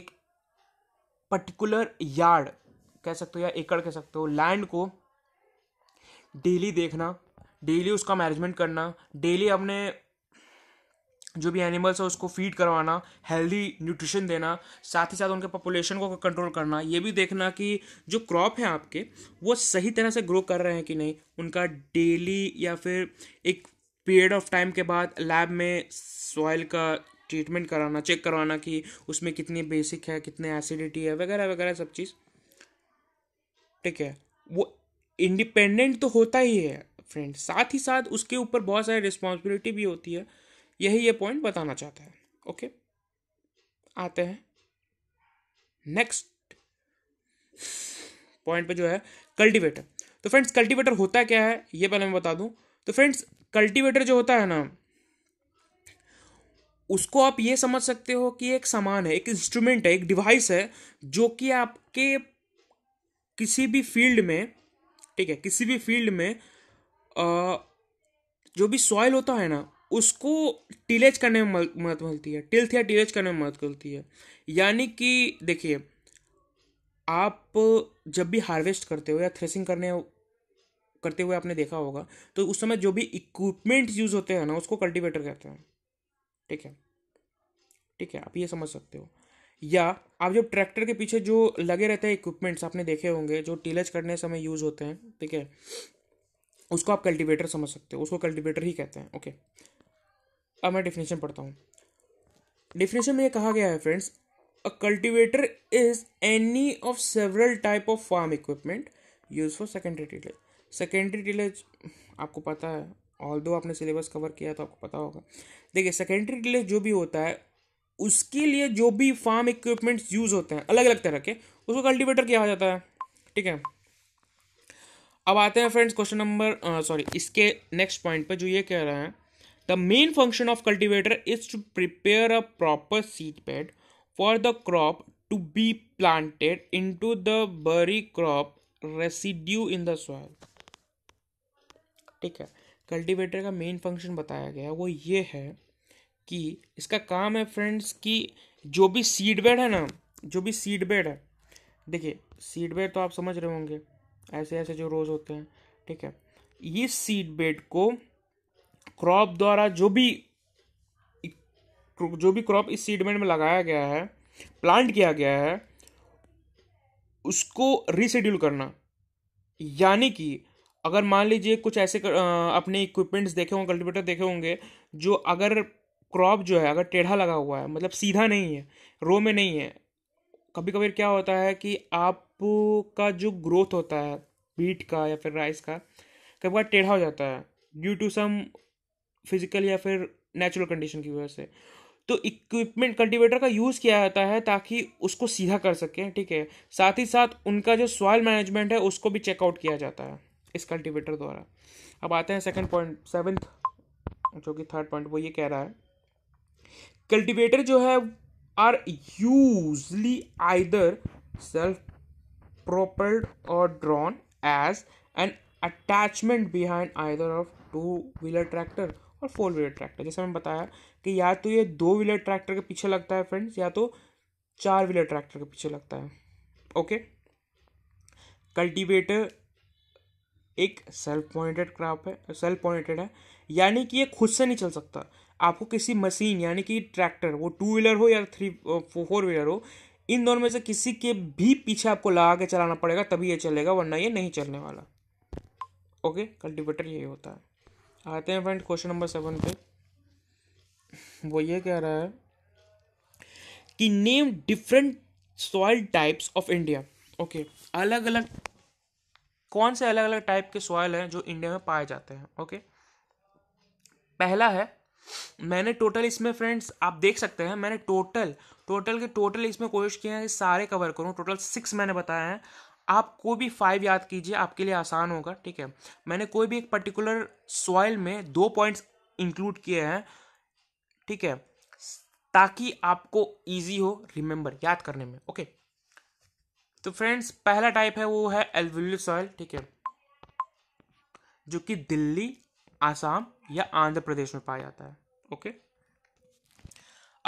एक पर्टिकुलर यार्ड कह सकते हो या एकड़ कह सकते हो लैंड को डेली देखना डेली उसका मैनेजमेंट करना डेली अपने जो भी एनिमल्स है उसको फीड करवाना हेल्दी न्यूट्रिशन देना साथ ही साथ उनके पॉपुलेशन को कंट्रोल करना ये भी देखना कि जो क्रॉप हैं आपके वो सही तरह से ग्रो कर रहे हैं कि नहीं उनका डेली या फिर एक पीरियड ऑफ टाइम के बाद लैब में सॉइल का ट्रीटमेंट कराना चेक करवाना कि उसमें कितनी बेसिक है कितने एसिडिटी है वगैरह वगैरह सब चीज़ ठीक है वो इंडिपेंडेंट तो होता ही है फ्रेंड साथ ही साथ उसके ऊपर बहुत सारी रिस्पॉन्सिबिलिटी भी होती है यही ये पॉइंट बताना चाहता है ओके आते हैं नेक्स्ट पॉइंट पे जो है कल्टीवेटर तो फ्रेंड्स कल्टीवेटर होता क्या है ये पहले मैं बता दूं तो फ्रेंड्स कल्टीवेटर जो होता है ना उसको आप ये समझ सकते हो कि एक सामान है एक इंस्ट्रूमेंट है एक डिवाइस है जो कि आपके किसी भी फील्ड में ठीक है किसी भी फील्ड में आ, जो भी सॉइल होता है ना उसको टीलेज करने में मदद मिलती है टिल्थ या टीलेज करने में मदद मिलती है यानी कि देखिए आप जब भी हार्वेस्ट करते हो या थ्रेसिंग करने करते हुए आपने देखा होगा तो उस समय जो भी इक्विपमेंट यूज़ होते हैं ना उसको कल्टीवेटर कहते हैं ठीक है ठीक है आप ये समझ सकते हो या आप जब ट्रैक्टर के पीछे जो लगे रहते हैं इक्विपमेंट्स आपने देखे होंगे जो टीलेज करने समय यूज़ होते हैं ठीक है उसको आप कल्टीवेटर समझ सकते हो उसको कल्टीवेटर ही कहते हैं ओके अब मैं डिफिनेशन पढ़ता हूँ डिफिनेशन में ये कहा गया है friends a cultivator is any of several type of farm equipment use for secondary tillage secondary tillage आपको पता है ऑल दो आपने सिलेबस कवर किया तो आपको पता होगा देखिए सेकेंडरी टिलेज जो भी होता है उसके लिए जो भी फार्म इक्विपमेंट्स यूज होते हैं अलग अलग तरह के उसको कल्टिवेटर किया जाता है ठीक है अब आते हैं फ्रेंड्स क्वेश्चन नंबर सॉरी इसके नेक्स्ट पॉइंट पर जो ये कह रहे हैं main function of cultivator is to prepare a proper seed bed for the crop to be planted into the bury crop residue in the soil ठीक है cultivator का मेन फंक्शन बताया गया वो ये है कि इसका काम है फ्रेंड्स कि जो भी सीड बेड है ना जो भी सीड बेड है देखिए सीड बेड तो आप समझ रहे होंगे ऐसे ऐसे जो रोज़ होते हैं ठीक है ये सीड बेड को क्रॉप द्वारा जो भी जो भी क्रॉप इस सीडमेंट में लगाया गया है प्लांट किया गया है उसको रिशेड्यूल करना यानी कि अगर मान लीजिए कुछ ऐसे कर, आ, अपने इक्विपमेंट्स देखे होंगे कल्टीवेटर देखे होंगे जो अगर क्रॉप जो है अगर टेढ़ा लगा हुआ है मतलब सीधा नहीं है रो में नहीं है कभी कभी क्या होता है कि आपका जो ग्रोथ होता है बीट का या फिर राइस का कभी कभार टेढ़ा हो जाता है ड्यू टू सम फिजिकल या फिर नेचुरल कंडीशन की वजह से तो इक्विपमेंट कल्टीवेटर का यूज़ किया जाता है ताकि उसको सीधा कर सकें ठीक है साथ ही साथ उनका जो सॉयल मैनेजमेंट है उसको भी चेकआउट किया जाता है इस कल्टीवेटर द्वारा अब आते हैं सेकंड पॉइंट सेवन्थ जो कि थर्ड पॉइंट वो ये कह रहा है कल्टीवेटर जो है are usually either self propelled or drawn as an attachment behind either of two wheeler tractor or four wheeler tractor जैसे मैंने बताया कि या तो ये दो व्हीलर ट्रैक्टर के पीछे लगता है फ्रेंड्स या तो चार व्हीलर ट्रैक्टर के पीछे लगता है ओके कल्टीवेटर एक सेल्फ पॉइंटेड क्रॉप है सेल्फ पॉइंटेड है यानी कि ये खुद से नहीं चल सकता आपको किसी मशीन यानी कि ट्रैक्टर वो टू व्हीलर हो या थ्री फोर व्हीलर हो इन दोनों में से किसी के भी पीछे आपको लगा के चलाना पड़ेगा तभी ये चलेगा वरना ये नहीं चलने वाला ओके कल्टिवेटर यही होता है आते हैं फ्रेंड क्वेश्चन नंबर सेवन पे वो ये कह रहा है कि name different soil types of India okay अलग अलग कौन से अलग अलग टाइप के सॉइल हैं जो इंडिया में पाए जाते हैं ओके okay? पहला है मैंने टोटल इसमें फ्रेंड्स आप देख सकते हैं मैंने टोटल टोटल के टोटल इसमें कोशिश किया है कि सारे कवर करूं टोटल सिक्स मैंने बताया है आप कोई भी फाइव याद कीजिए आपके लिए आसान होगा ठीक है मैंने कोई भी एक पर्टिकुलर सॉइल में दो पॉइंट्स इंक्लूड किए हैं ठीक है ताकि आपको इजी हो रिमेंबर याद करने में ओके तो फ्रेंड्स पहला टाइप है वो है एल्वुलर सॉइल ठीक है जो कि दिल्ली आसाम या आंध्र प्रदेश में पाया जाता है ओके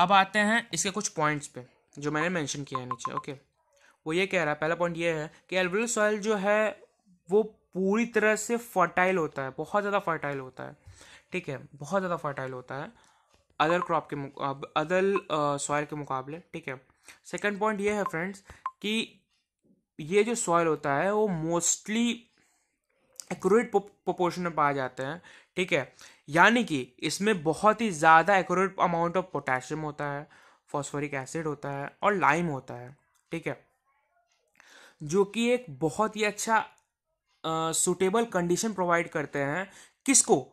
अब आते हैं इसके कुछ पॉइंट्स पे जो मैंने मेंशन किया है नीचे ओके वो ये कह रहा है पहला पॉइंट ये है कि एल्विल सॉइल जो है वो पूरी तरह से फर्टाइल होता है बहुत ज़्यादा फर्टाइल होता है ठीक है बहुत ज़्यादा फर्टाइल होता है अदर क्रॉप के अदर सॉइल के मुकाबले ठीक है सेकेंड पॉइंट ये है फ्रेंड्स कि ये जो सॉइल होता है वो मोस्टली एक्यूरेट प्रोपोर्शन में पाए जाते हैं ठीक है यानी कि इसमें बहुत ही ज़्यादा एक्यूरेट अमाउंट ऑफ पोटेशियम होता है फॉस्फोरिक एसिड होता है और लाइम होता है ठीक है जो कि एक बहुत ही अच्छा सुटेबल कंडीशन प्रोवाइड करते हैं किसको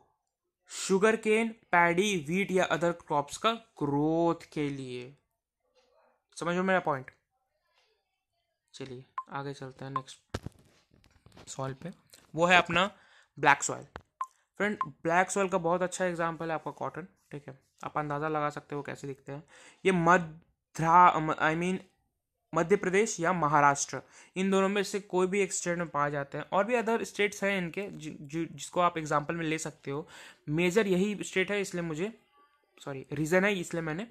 शुगर केन पैडी वीट या अदर क्रॉप्स का ग्रोथ के लिए समझो मेरा पॉइंट चलिए आगे चलते हैं नेक्स्ट सॉइल पे वो है अपना black soil friend black soil का बहुत अच्छा एग्जाम्पल है आपका कॉटन ठीक है आप अंदाज़ा लगा सकते हो कैसे दिखते हैं ये मध्रा आई मीन मध्य प्रदेश या महाराष्ट्र इन दोनों में से कोई भी एक स्टेट में पाए जाते हैं और भी अदर स्टेट्स हैं इनके जि, जि, जिसको आप एग्जाम्पल में ले सकते हो मेजर यही स्टेट है इसलिए मुझे सॉरी रीज़न है इसलिए मैंने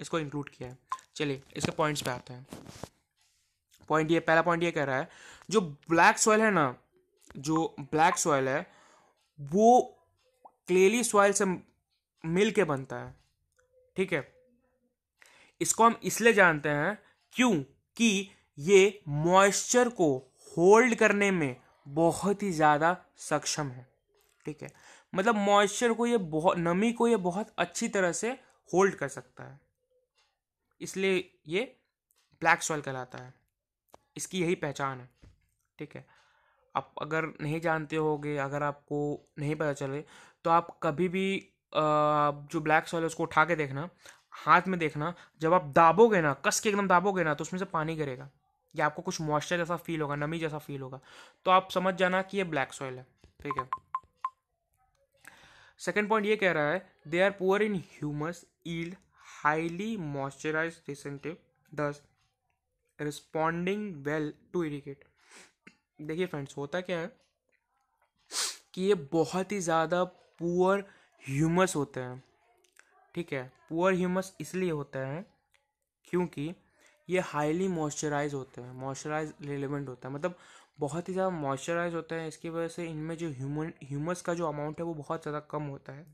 इसको इंक्लूड किया है चलिए इसके पॉइंट्स पे आते हैं पॉइंट ये पहला पॉइंट ये कह रहा है जो ब्लैक सॉयल है ना जो ब्लैक सॉयल है वो क्लेली सॉयल से मिल के बनता है ठीक है इसको हम इसलिए जानते हैं क्यों कि ये मॉइस्चर को होल्ड करने में बहुत ही ज़्यादा सक्षम है ठीक है मतलब मॉइस्चर को ये बहुत नमी को ये बहुत अच्छी तरह से होल्ड कर सकता है इसलिए ये ब्लैक सॉइल कहलाता है इसकी यही पहचान है ठीक है आप अगर नहीं जानते होगे अगर आपको नहीं पता चले तो आप कभी भी आ, जो ब्लैक सॉइल है उसको उठा के देखना हाथ में देखना जब आप दाबोगे ना कस के एकदम दाबोगे ना तो उसमें से पानी गिरेगा या आपको कुछ मॉइस्चर जैसा फील होगा नमी जैसा फील होगा तो आप समझ जाना कि ये ब्लैक सॉइल है ठीक है सेकेंड पॉइंट ये कह रहा है they are poor in humus yield highly moisturise डिसेंटिव thus responding well to irrigate देखिए फ्रेंड्स होता क्या है कि ये बहुत ही ज़्यादा पुअर ह्यूमस होते हैं ठीक है पुअर ह्यूमस इसलिए होता है क्योंकि ये हाईली मॉइस्चराइज होते हैं मॉइस्चराइज रिलेवेंट होता है मतलब बहुत ही ज़्यादा मॉइस्चराइज होते हैं इसकी वजह से इनमें जो ह्यूमन ह्यूमस का जो अमाउंट है वो बहुत ज़्यादा कम होता है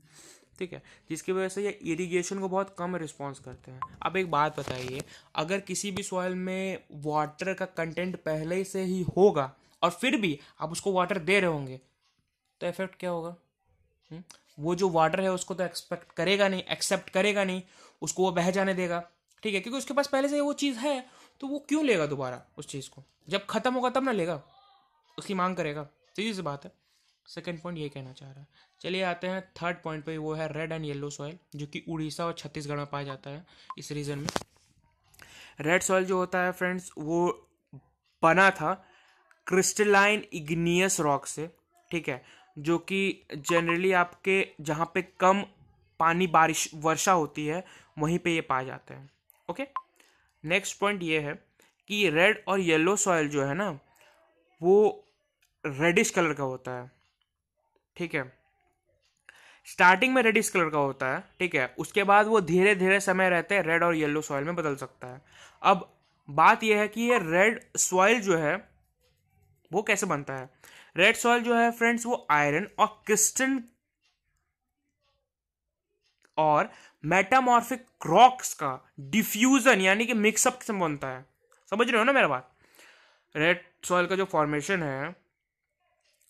ठीक है जिसकी वजह से ये इरिगेशन को बहुत कम रिस्पॉन्स करते हैं अब एक बात बताइए अगर किसी भी सॉइल में वाटर का कंटेंट पहले से ही होगा और फिर भी आप उसको वाटर दे रहे होंगे तो इफेक्ट क्या होगा हुँ? हम्म? वो जो वाटर है उसको तो एक्सपेक्ट करेगा नहीं एक्सेप्ट करेगा नहीं उसको वो बह जाने देगा ठीक है क्योंकि उसके पास पहले से वो चीज़ है तो वो क्यों लेगा दोबारा उस चीज़ को जब ख़त्म होगा तब ना लेगा उसकी मांग करेगा सीधी सी बात है सेकेंड पॉइंट ये कहना चाह रहा है चलिए आते हैं थर्ड पॉइंट पे वो है रेड एंड येलो सॉइल जो कि उड़ीसा और छत्तीसगढ़ में पाया जाता है इस रीजन में रेड सॉइल जो होता है फ्रेंड्स वो बना था क्रिस्टलाइन इग्नियस रॉक से ठीक है जो कि जनरली आपके जहाँ पे कम पानी बारिश वर्षा होती है वहीं पे ये पाए जाते हैं ओके नेक्स्ट पॉइंट ये है कि रेड और येलो सॉयल जो है ना वो रेडिश कलर का होता है ठीक है स्टार्टिंग में रेडिश कलर का होता है ठीक है उसके बाद वो धीरे धीरे समय रहते हैं रेड और येलो सॉइल में बदल सकता है अब बात यह है कि ये रेड सॉइल जो है वो कैसे बनता है रेड सॉइल जो है फ्रेंड्स वो आयरन और क्रिस्टन और मेटामॉर्फिक रॉक्स का डिफ्यूजन यानी कि मिक्सअप किस्म बनता है समझ रहे हो ना मेरा बात रेड सॉइल का जो फॉर्मेशन है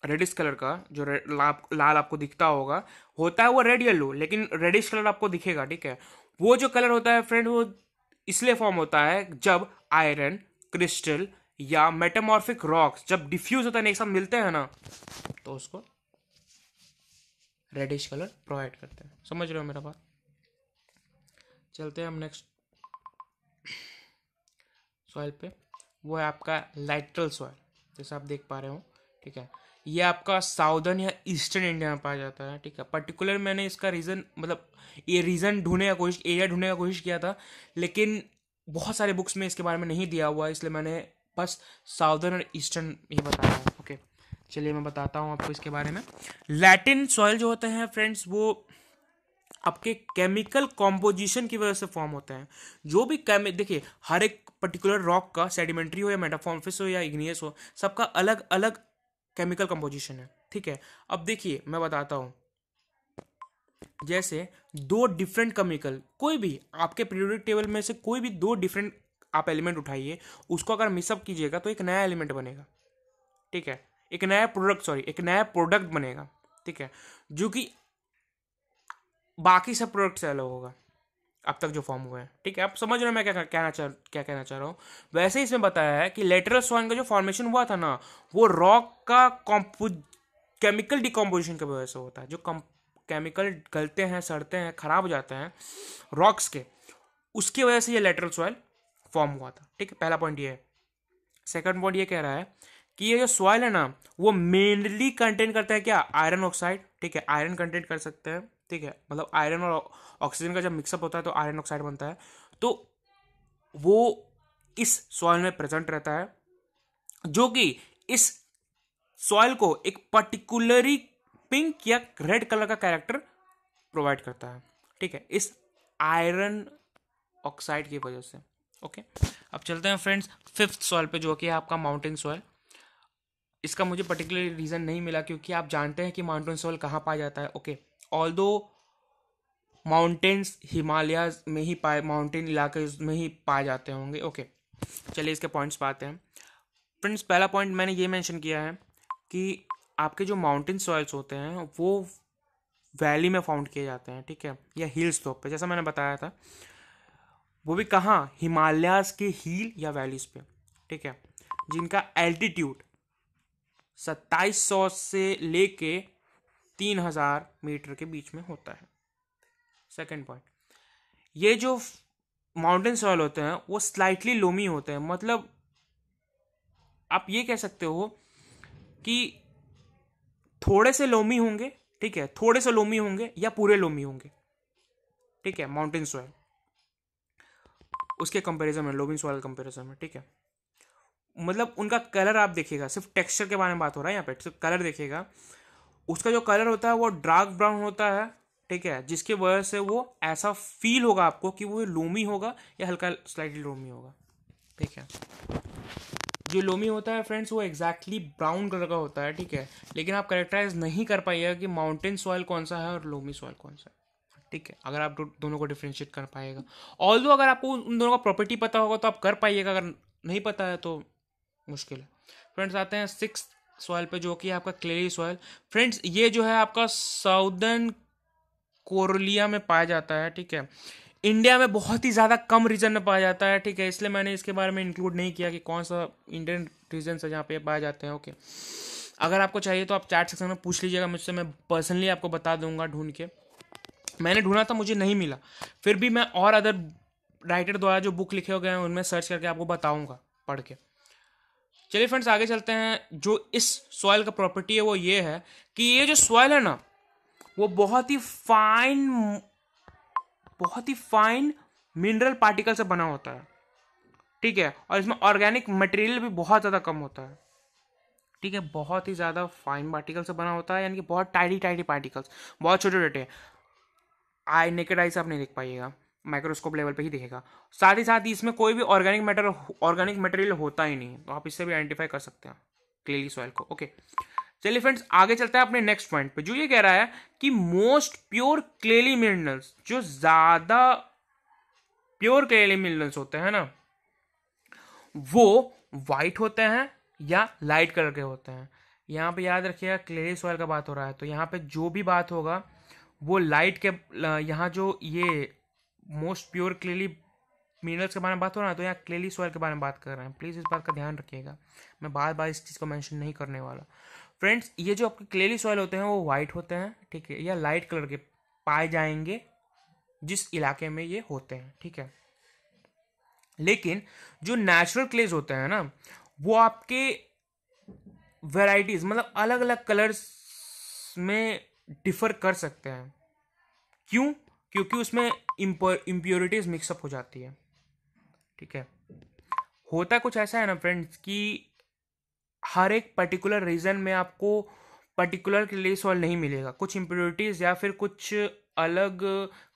रेडिश कलर का जो लाल लाल आपको दिखता होगा होता है वो रेड येलो लेकिन रेडिश कलर आपको दिखेगा ठीक है वो जो कलर होता है फ्रेंड वो इसलिए फॉर्म होता है जब आयरन क्रिस्टल या मेटामॉर्फिक रॉक्स जब डिफ्यूज होता है एक साथ मिलते हैं ना तो उसको रेडिश कलर प्रोवाइड करते हैं समझ रहे हो मेरा बात चलते हैं हम नेक्स्ट सॉइल पे वो है आपका लाइट्रल सॉइल जैसे आप देख पा रहे हो ठीक है ये आपका साउदर्न या ईस्टर्न इंडिया में पाया जाता है ठीक है पर्टिकुलर मैंने इसका रीज़न मतलब ये रीज़न ढूंढने का कोशिश एरिया ढूंढने का कोशिश किया था लेकिन बहुत सारे बुक्स में इसके बारे में नहीं दिया हुआ इसलिए मैंने बस साउदर्न और ईस्टर्न ही बता रहा हूँ ओके चलिए मैं बताता हूँ आपको इसके बारे में लैटिन सॉइल जो होते हैं फ्रेंड्स वो आपके केमिकल कॉम्पोजिशन की वजह से फॉर्म होते हैं जो भी केमि देखिए हर एक पर्टिकुलर रॉक का सेडिमेंट्री हो या मेटाफॉर्मफिस हो या इग्नियस हो सबका अलग अलग केमिकल कंपोजिशन है ठीक है अब देखिए मैं बताता हूँ जैसे दो डिफरेंट केमिकल कोई भी आपके पीरियोडिक टेबल में से कोई भी दो डिफरेंट आप एलिमेंट उठाइए उसको अगर मिसअप कीजिएगा तो एक नया एलिमेंट बनेगा ठीक है एक नया प्रोडक्ट सॉरी एक नया प्रोडक्ट बनेगा ठीक है जो कि बाकी सब प्रोडक्ट से अलग होगा अब तक जो फॉर्म हुए हैं ठीक है आप समझ रहे हैं मैं क्या कहना चाह क्या कहना चाह रहा हूँ वैसे ही इसमें बताया है कि लेटरल सॉइन का जो फॉर्मेशन हुआ था ना वो रॉक का कॉम्पो केमिकल डिकम्पोजिशन की वजह से होता है जो कम केमिकल गलते हैं सड़ते हैं खराब हो जाते हैं रॉक्स के उसकी वजह से ये लेटरल सॉइल फॉर्म हुआ था ठीक है पहला पॉइंट ये है सेकंड पॉइंट ये कह रहा है कि ये जो सॉइल है ना वो मेनली कंटेन करता है क्या आयरन ऑक्साइड ठीक है आयरन कंटेन कर सकते हैं ठीक है मतलब आयरन और ऑक्सीजन का जब मिक्सअप होता है तो आयरन ऑक्साइड बनता है तो वो इस सॉइल में प्रेजेंट रहता है जो कि इस सॉइल को एक पर्टिकुलरली पिंक या रेड कलर का कैरेक्टर प्रोवाइड करता है ठीक है इस आयरन ऑक्साइड की वजह से ओके अब चलते हैं फ्रेंड्स फिफ्थ सॉइल पे जो कि है आपका माउंटेन सॉयल इसका मुझे पर्टिकुलर रीज़न नहीं मिला क्योंकि आप जानते हैं कि माउंटेन सॉइल कहाँ पाया जाता है ओके ऑल दो माउंटेन्स हिमालयाज में ही पाए माउंटेन इलाके में ही पाए जाते होंगे ओके चलिए इसके पॉइंट्स पर आते हैं फ्रेंड्स पहला पॉइंट मैंने ये मेंशन किया है कि आपके जो माउंटेन सॉइल्स होते हैं वो वैली में फाउंड किए जाते हैं ठीक है या हिल्स टॉप पे जैसा मैंने बताया था वो भी कहाँ हिमालयास के हील या वैलीज पे ठीक है जिनका एल्टीट्यूड सत्ताईस सौ से लेके तीन हजार मीटर के बीच में होता है सेकंड पॉइंट ये जो माउंटेन सॉयल होते हैं वो स्लाइटली लोमी होते हैं मतलब आप ये कह सकते हो कि थोड़े से लोमी होंगे ठीक है थोड़े से लोमी होंगे या पूरे लोमी होंगे ठीक है माउंटेन सॉयल उसके कंपैरिजन में लोबिन सॉयल कंपैरिजन में ठीक है मतलब उनका कलर आप देखिएगा सिर्फ टेक्सचर के बारे में बात हो रहा है यहाँ पे सिर्फ तो कलर देखिएगा उसका जो कलर होता है वो डार्क ब्राउन होता है ठीक है जिसके वजह से वो ऐसा फील होगा आपको कि वो लोमी होगा या हल्का स्लाइटली लोमी होगा ठीक है जो लोमी होता है फ्रेंड्स वो एग्जैक्टली ब्राउन कलर का होता है ठीक है लेकिन आप करेक्टराइज नहीं कर पाइएगा कि माउंटेन सॉइल कौन सा है और लोमी सॉइल कौन सा है ठीक है अगर आप दोनों को डिफ्रेंशिएट कर पाएगा ऑल दो अगर आपको उन दोनों का प्रॉपर्टी पता होगा तो आप कर पाइएगा अगर नहीं पता है तो मुश्किल है फ्रेंड्स आते हैं सिक्स सॉयल पे जो कि आपका क्लेरी सॉयल फ्रेंड्स ये जो है आपका साउदर्न कोरलिया में पाया जाता है ठीक है इंडिया में बहुत ही ज़्यादा कम रीजन में पाया जाता है ठीक है इसलिए मैंने इसके बारे में इंक्लूड नहीं किया कि कौन सा इंडियन रीजन है जहाँ पे पाए जाते हैं ओके अगर आपको चाहिए तो आप चैट सेक्शन में पूछ लीजिएगा मुझसे मैं पर्सनली आपको बता दूंगा ढूंढ के मैंने ढूंढा था मुझे नहीं मिला फिर भी मैं और अदर राइटर द्वारा जो बुक लिखे हो गए हैं उनमें सर्च करके आपको बताऊंगा पढ़ के चलिए फ्रेंड्स आगे चलते हैं जो इस सॉयल का प्रॉपर्टी है वो ये है कि ये जो सॉयल है ना वो बहुत ही फाइन बहुत ही फाइन मिनरल पार्टिकल से बना होता है ठीक है और इसमें ऑर्गेनिक मटेरियल भी बहुत ज़्यादा कम होता है ठीक है बहुत ही ज़्यादा फाइन पार्टिकल से बना होता है यानी कि बहुत टाइडी टाइडी पार्टिकल्स बहुत छोटे छोटे आई नेकेड आई से आप नहीं देख पाइएगा माइक्रोस्कोप लेवल पे ही दिखेगा साथ ही साथ इसमें कोई भी ऑर्गेनिक मेटर ऑर्गेनिक मटेरियल होता ही नहीं तो आप इससे भी आइडेंटिफाई कर सकते हैं क्लेली सॉइल को ओके चलिए फ्रेंड्स आगे चलते हैं अपने नेक्स्ट पॉइंट पे जो ये कह रहा है कि मोस्ट प्योर क्लेली मिनरल्स जो ज़्यादा प्योर क्लेली मिनरल्स होते हैं ना वो वाइट होते हैं या लाइट कलर के होते हैं यहाँ पे याद रखिएगा क्लेली सॉइल का बात हो रहा है तो यहाँ पे जो भी बात होगा वो लाइट के यहाँ जो ये मोस्ट प्योर क्लेली मिनरल्स के बारे में बात हो रहा है तो यहाँ क्लेली सॉइल के बारे में बात कर रहे हैं प्लीज़ इस बात का ध्यान रखिएगा मैं बार बार इस चीज़ को मैंशन नहीं करने वाला फ्रेंड्स ये जो आपके क्लेली सॉयल होते हैं वो वाइट होते हैं ठीक है या लाइट कलर के पाए जाएंगे जिस इलाके में ये होते हैं ठीक है लेकिन जो नेचुरल क्लेज होते हैं ना वो आपके वेराइटीज़ मतलब अलग अलग कलर्स में डिफ़र कर सकते हैं क्यों क्योंकि उसमें इम्प्योरिटीज़ मिक्सअप हो जाती है ठीक है होता कुछ ऐसा है ना फ्रेंड्स कि हर एक पर्टिकुलर रीज़न में आपको पर्टिकुलर के लिए सॉल्व नहीं मिलेगा कुछ इम्प्योरिटीज़ या फिर कुछ अलग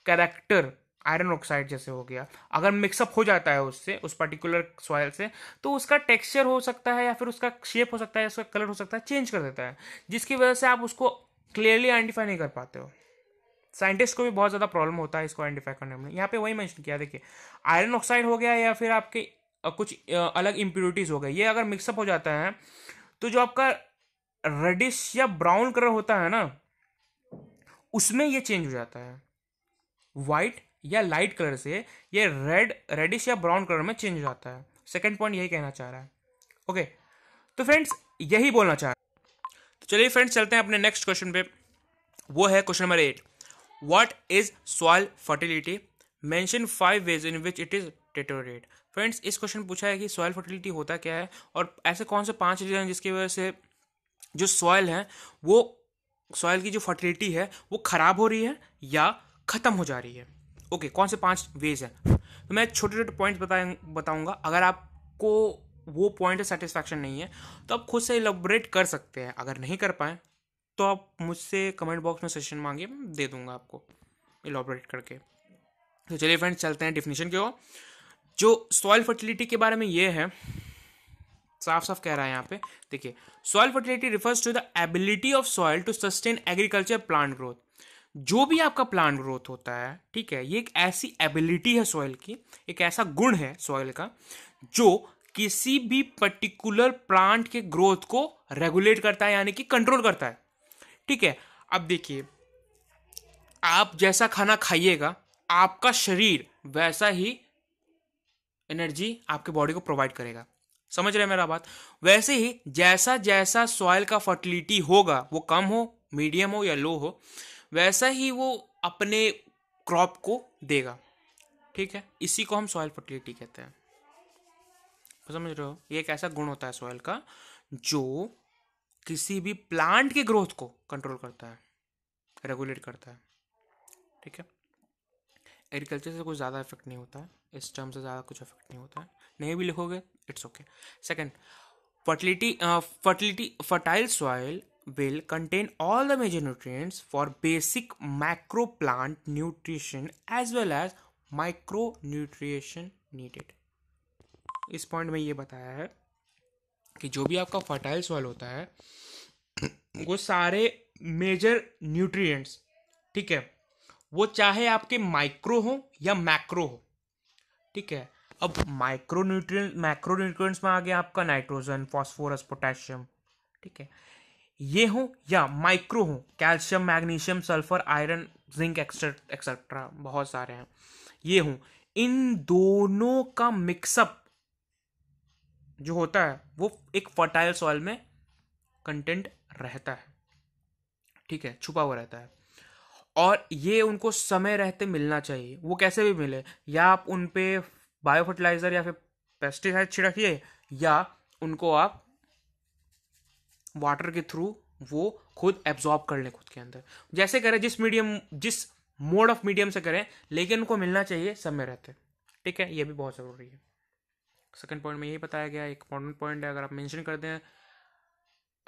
कैरेक्टर आयरन ऑक्साइड जैसे हो गया अगर मिक्सअप हो जाता है उससे उस पर्टिकुलर सॉयल से तो उसका टेक्सचर हो सकता है या फिर उसका शेप हो सकता है उसका कलर हो सकता है चेंज कर देता है जिसकी वजह से आप उसको क्लियरली आइडेंटिफाई नहीं कर पाते हो साइंटिस्ट को भी बहुत ज़्यादा प्रॉब्लम होता है इसको आइडेंटिफाई करने में यहाँ पे वही मैंशन किया देखिए आयरन ऑक्साइड हो गया या फिर आपके कुछ अलग इम्प्योरिटीज़ हो गई ये अगर मिक्सअप हो जाता है तो जो आपका रेडिश या ब्राउन कलर होता है ना उसमें ये चेंज हो जाता है वाइट या लाइट कलर से ये रेड रेडिश या ब्राउन कलर में चेंज हो जाता है सेकेंड पॉइंट यही कहना चाह रहा है ओके तो फ्रेंड्स यही बोलना चाह चलिए फ्रेंड्स चलते हैं अपने नेक्स्ट क्वेश्चन पे वो है question number eight what is soil fertility mention five ways in which it is deteriorate friends इस क्वेश्चन पूछा है कि सॉइल फर्टिलिटी होता क्या है और ऐसे कौन से पांच रीजन हैं जिसकी वजह से जो सॉइल है वो सॉइल की जो फर्टिलिटी है वो खराब हो रही है या ख़त्म हो जा रही है ओके okay, कौन से पांच वेज हैं तो मैं छोटे छोटे पॉइंट्स बताए बताऊँगा अगर आपको वो पॉइंट ऑफ सेटिस्फैक्शन नहीं है तो आप खुद से इलेबोरेट कर सकते हैं अगर नहीं कर पाए तो आप मुझसे कमेंट बॉक्स में सेशन मांगिए दे दूंगा आपको इलाबोरेट करके तो चलिए फ्रेंड्स चलते हैं डिफिनेशन की ओर जो सॉइल फर्टिलिटी के बारे में ये है साफ साफ कह रहा है यहाँ पे देखिए soil fertility refers to the ability of soil to sustain agriculture plant growth जो भी आपका प्लांट ग्रोथ होता है ठीक है ये एक ऐसी एबिलिटी है सॉइल की एक ऐसा गुण है सॉइल का जो किसी भी पर्टिकुलर प्लांट के ग्रोथ को रेगुलेट करता है यानी कि कंट्रोल करता है ठीक है अब देखिए आप जैसा खाना खाइएगा आपका शरीर वैसा ही एनर्जी आपके बॉडी को प्रोवाइड करेगा समझ रहे हैं मेरा बात वैसे ही जैसा जैसा सॉयल का फर्टिलिटी होगा वो कम हो मीडियम हो या लो हो वैसा ही वो अपने क्रॉप को देगा ठीक है इसी को हम सॉइल फर्टिलिटी कहते हैं समझ रहे हो ये एक ऐसा गुण होता है सॉइल का जो किसी भी प्लांट के ग्रोथ को कंट्रोल करता है रेगुलेट करता है ठीक है एग्रीकल्चर से कुछ ज़्यादा इफेक्ट नहीं होता है इस टर्म से ज़्यादा कुछ इफेक्ट नहीं होता है नहीं भी लिखोगे it's okay second fertility fertility fertile soil will contain all the major nutrients for basic micro plant nutrition as well as micro nutrition needed इस पॉइंट में ये बताया है कि जो भी आपका फर्टाइल सॉइल होता है वो सारे मेजर न्यूट्रिएंट्स ठीक है वो चाहे आपके माइक्रो हो या मैक्रो हो ठीक है अब माइक्रो न्यूट्रिय मैक्रो न्यूट्रिएंट्स में आ गया आपका नाइट्रोजन फॉस्फोरस पोटेशियम ठीक है ये हो या माइक्रो हो calcium magnesium sulphur iron zinc etcetera बहुत सारे हैं ये हों इन दोनों का मिक्सअप जो होता है वो एक फर्टाइल सॉइल में कंटेंट रहता है ठीक है छुपा हुआ रहता है और ये उनको समय रहते मिलना चाहिए वो कैसे भी मिले या आप उन पर बायो फर्टिलाइज़र या फिर पेस्टिसाइड छिड़किए या उनको आप वाटर के थ्रू वो खुद एब्जॉर्ब कर लें खुद के अंदर जैसे करें जिस मीडियम जिस मोड ऑफ मीडियम से करें लेकिन उनको मिलना चाहिए समय रहते ठीक है ये भी बहुत ज़रूरी है सेकंड पॉइंट में यही बताया गया एक इंपॉर्टेंट पॉइंट है अगर आप मेंशन कर दें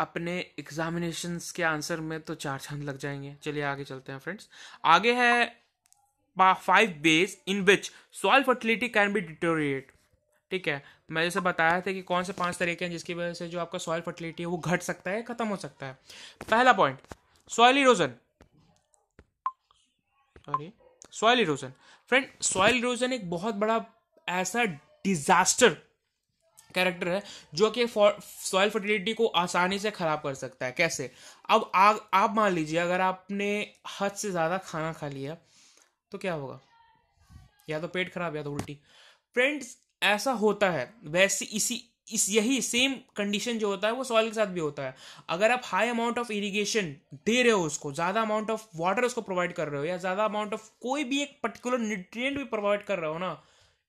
अपने एग्जामिनेशंस के आंसर में तो चार चांद लग जाएंगे चलिए आगे चलते हैं फ्रेंड्स आगे है five ways in which soil fertility can be deteriorate ठीक है मैं जैसे बताया था कि कौन से पांच तरीके हैं जिसकी वजह से जो आपका सॉइल फर्टिलिटी है वो घट सकता है खत्म हो सकता है पहला point soil erosion sorry soil erosion friend soil erosion एक बहुत बड़ा ऐसा डिजास्टर कैरेक्टर है जो कि सॉयल फर्टिलिटी को आसानी से ख़राब कर सकता है कैसे अब आ, आप मान लीजिए अगर आपने हद से ज़्यादा खाना खा लिया तो क्या होगा या तो पेट खराब या तो उल्टी फ्रेंड्स ऐसा होता है वैसे इसी इस यही सेम कंडीशन जो होता है वो सॉइल के साथ भी होता है अगर आप हाई अमाउंट ऑफ इरिगेशन दे रहे हो उसको ज़्यादा अमाउंट ऑफ वाटर उसको प्रोवाइड कर रहे हो या ज़्यादा अमाउंट ऑफ कोई भी एक पर्टिकुलर न्यूट्रिएंट भी प्रोवाइड कर रहे हो ना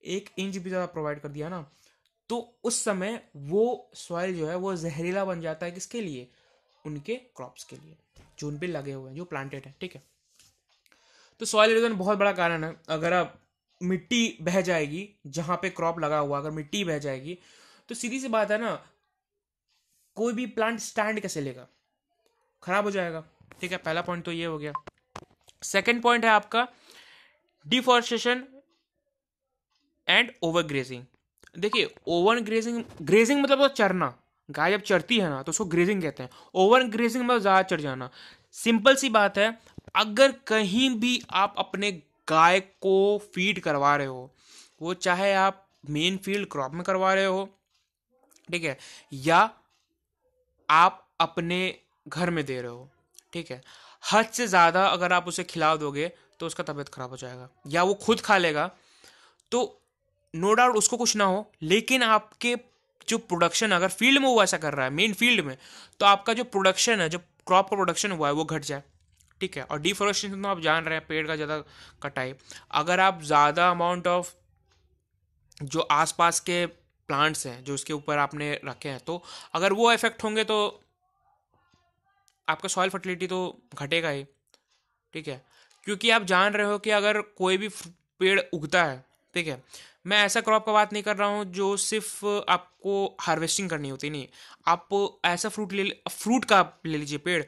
एक इंच भी ज़्यादा प्रोवाइड कर दिया ना तो उस समय वो सॉइल जो है वो जहरीला बन जाता है किसके लिए उनके क्रॉप्स के लिए जो उन पर लगे हुए हैं जो प्लांटेड हैं ठीक है तो सॉइल इरोजन बहुत बड़ा कारण है अगर आप मिट्टी बह जाएगी जहाँ पे क्रॉप लगा हुआ अगर मिट्टी बह जाएगी तो सीधी सी बात है ना कोई भी प्लांट स्टैंड कैसे लेगा खराब हो जाएगा ठीक है पहला पॉइंट तो ये हो गया सेकेंड पॉइंट है आपका डिफॉरेस्टेशन एंड ओवर ग्रेजिंग देखिए ओवर ग्रेजिंग ग्रेजिंग मतलब तो चरना गाय जब चरती है ना तो उसको ग्रेजिंग कहते हैं ओवर ग्रेजिंग मतलब ज़्यादा चढ़ जाना सिंपल सी बात है अगर कहीं भी आप अपने गाय को फीड करवा रहे हो वो चाहे आप मेन फील्ड क्रॉप में करवा रहे हो ठीक है या आप अपने घर में दे रहे हो ठीक है हद से ज़्यादा अगर आप उसे खिला दोगे तो उसका तबीयत खराब हो जाएगा या वो खुद खा लेगा तो नो डाउट उसको कुछ ना हो लेकिन आपके जो प्रोडक्शन अगर फील्ड में वो ऐसा कर रहा है मेन फील्ड में तो आपका जो प्रोडक्शन है जो क्रॉप का प्रोडक्शन हुआ है वो घट जाए ठीक है और डिफोरेस्टेशन तो आप जान रहे हैं पेड़ का ज़्यादा कटाई अगर आप ज़्यादा अमाउंट ऑफ जो आसपास के प्लांट्स हैं जो उसके ऊपर आपने रखे हैं तो अगर वो इफेक्ट होंगे तो आपका सॉइल फर्टिलिटी तो घटेगा ही ठीक है क्योंकि आप जान रहे हो कि अगर कोई भी पेड़ उगता है ठीक है मैं ऐसा क्रॉप का बात नहीं कर रहा हूँ जो सिर्फ आपको हार्वेस्टिंग करनी होती नहीं आप ऐसा फ्रूट ले फ्रूट का आप ले लीजिए पेड़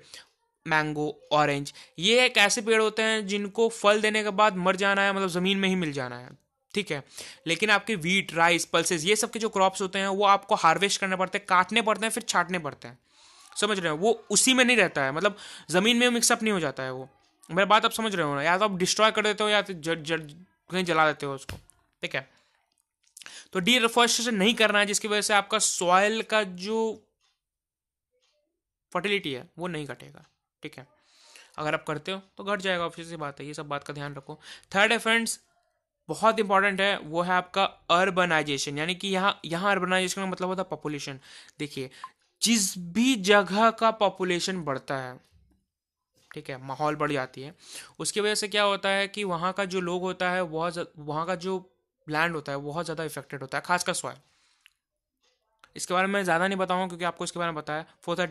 मैंगो ऑरेंज ये एक ऐसे पेड़ होते हैं जिनको फल देने के बाद मर जाना है मतलब ज़मीन में ही मिल जाना है ठीक है लेकिन आपके वीट राइस पल्सेस ये सब के जो क्रॉप्स होते हैं वो आपको हार्वेस्ट करने पड़ते हैं काटने पड़ते हैं फिर छाटने पड़ते हैं समझ रहे हो वो उसी में नहीं रहता है मतलब ज़मीन में मिक्सअप नहीं हो जाता है वो मेरा बात आप समझ रहे हो ना या तो आप डिस्ट्रॉय कर देते हो या तो जड़ कहीं जला देते हो उसको ठीक है तो डी रिफोरेस्टेशन नहीं करना है जिसकी वजह से आपका सॉयल का जो फर्टिलिटी है वो नहीं घटेगा ठीक है अगर आप करते हो तो घट जाएगा ऑफिस से बात है ये सब बात का ध्यान रखो थर्ड है फ्रेंड्स बहुत इंपॉर्टेंट है वो है आपका अर्बनाइजेशन यानी कि यहाँ यहाँ अर्बनाइजेशन का मतलब होता है पॉपुलेशन देखिए जिस भी जगह का पॉपुलेशन बढ़ता है ठीक है माहौल बढ़ जाती है उसकी वजह से क्या होता है कि वहाँ का जो लोग होता है वह वहाँ का जो ग्लैंड होता है बहुत ज़्यादा इफेक्टेड होता है खासकर सॉयल इसके बारे में ज़्यादा नहीं बताऊँगा क्योंकि आपको इसके बारे में बताया फोर्थ है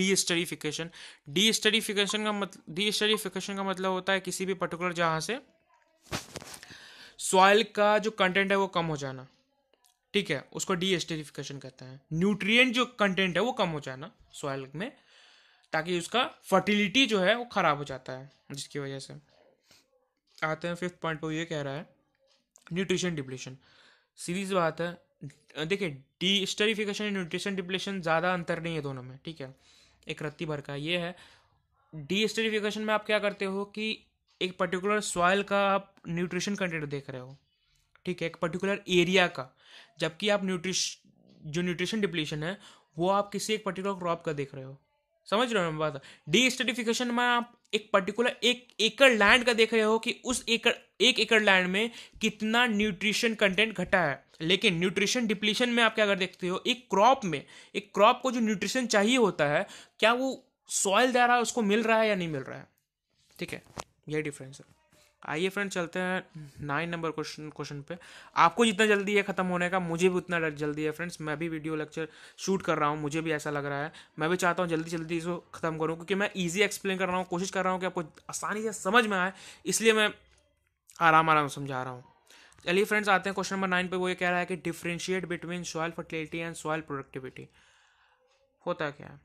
डी स्टडीफिकेशन डी स्टडीफिकेशन का मतलब डी स्टडीफिकेशन का मतलब होता है किसी भी पर्टिकुलर जगह से सॉइल का जो कंटेंट है वो कम हो जाना ठीक है उसको डी स्टरीफिकेशन कहते हैं न्यूट्रिएंट जो कंटेंट है वो कम हो जाना सॉइल में ताकि उसका फर्टिलिटी जो है वो ख़राब हो जाता है जिसकी वजह से आते हैं फिफ्थ पॉइंट पर ये कह रहा है न्यूट्रिशन डिप्लेशन सीधी सी बात है देखिए desertification and nutrition depletion ज़्यादा अंतर नहीं है दोनों में ठीक है एक रत्ती भर का ये है डी स्टरीफिकेशन में आप क्या करते हो कि एक पर्टिकुलर सॉइल का आप न्यूट्रिशन कंटेंट देख रहे हो ठीक है एक पर्टिकुलर एरिया का जबकि आप न्यूट्रिश जो न्यूट्रिशन डिप्लेशन है वो आप किसी एक पर्टिकुलर क्रॉप का देख रहे हो समझ रहे हो बात डी स्टेटिफिकेशन में आप एक पर्टिकुलर एक एकड़ लैंड का देख रहे हो कि उस एकड़ एक एकड़ लैंड में कितना न्यूट्रिशन कंटेंट घटा है लेकिन न्यूट्रिशन डिप्लीशन में आप क्या अगर देखते हो एक क्रॉप में एक क्रॉप को जो न्यूट्रिशन चाहिए होता है क्या वो सॉइल द्वारा रहा है उसको मिल रहा है या नहीं मिल रहा है ठीक है यही डिफरेंस है आइए फ्रेंड चलते हैं नाइन नंबर क्वेश्चन क्वेश्चन पे आपको जितना जल्दी है ख़त्म होने का मुझे भी उतना जल्दी है फ्रेंड्स मैं भी वीडियो लेक्चर शूट कर रहा हूँ मुझे भी ऐसा लग रहा है मैं भी चाहता हूँ जल्दी जल्दी इसको ख़त्म करूँ क्योंकि मैं ईजी एक्सप्लेन कर रहा हूँ कोशिश कर रहा हूँ कि आपको आसानी से समझ में आए इसलिए मैं आराम आराम समझा रहा हूँ चलिए फ्रेंड्स आते हैं क्वेश्चन नंबर नाइन पे वो ये कह रहा है कि differentiate between soil fertility and soil productivity होता क्या है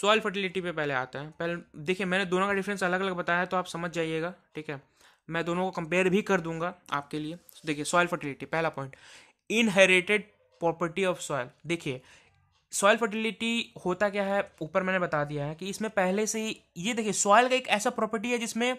सॉयल फर्टिलिटी पे पहले आता है पहले देखिए मैंने दोनों का डिफरेंस अलग अलग बताया तो आप समझ जाइएगा ठीक है मैं दोनों को कंपेयर भी कर दूंगा आपके लिए देखिए सॉयल फर्टिलिटी पहला point inherited property of soil देखिए सॉयल फर्टिलिटी होता क्या है ऊपर मैंने बता दिया है कि इसमें पहले से ही ये देखिए सॉयल का एक ऐसा प्रॉपर्टी है जिसमें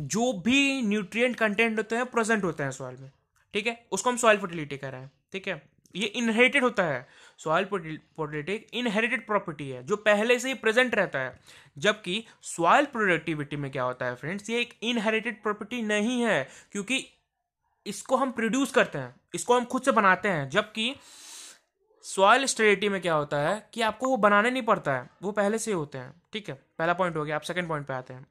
जो भी न्यूट्रिएंट कंटेंट होते हैं प्रेजेंट होते हैं सॉयल में ठीक है उसको हम सॉयल फर्टिलिटी कह रहे हैं ठीक है ये इनहेरिटेड होता है सॉयल प्रोडक्टिव इनहेरिटेड प्रॉपर्टी है जो पहले से ही प्रेजेंट रहता है जबकि सॉयल प्रोडक्टिविटी में क्या होता है फ्रेंड्स ये एक इनहेरिटेड प्रॉपर्टी नहीं है क्योंकि इसको हम प्रोड्यूस करते हैं इसको हम खुद से बनाते हैं जबकि सॉयल स्टेडिटी में क्या होता है कि आपको वो बनाने नहीं पड़ता है वो पहले से ही होते हैं ठीक है पहला पॉइंट हो गया आप सेकेंड पॉइंट पे आते हैं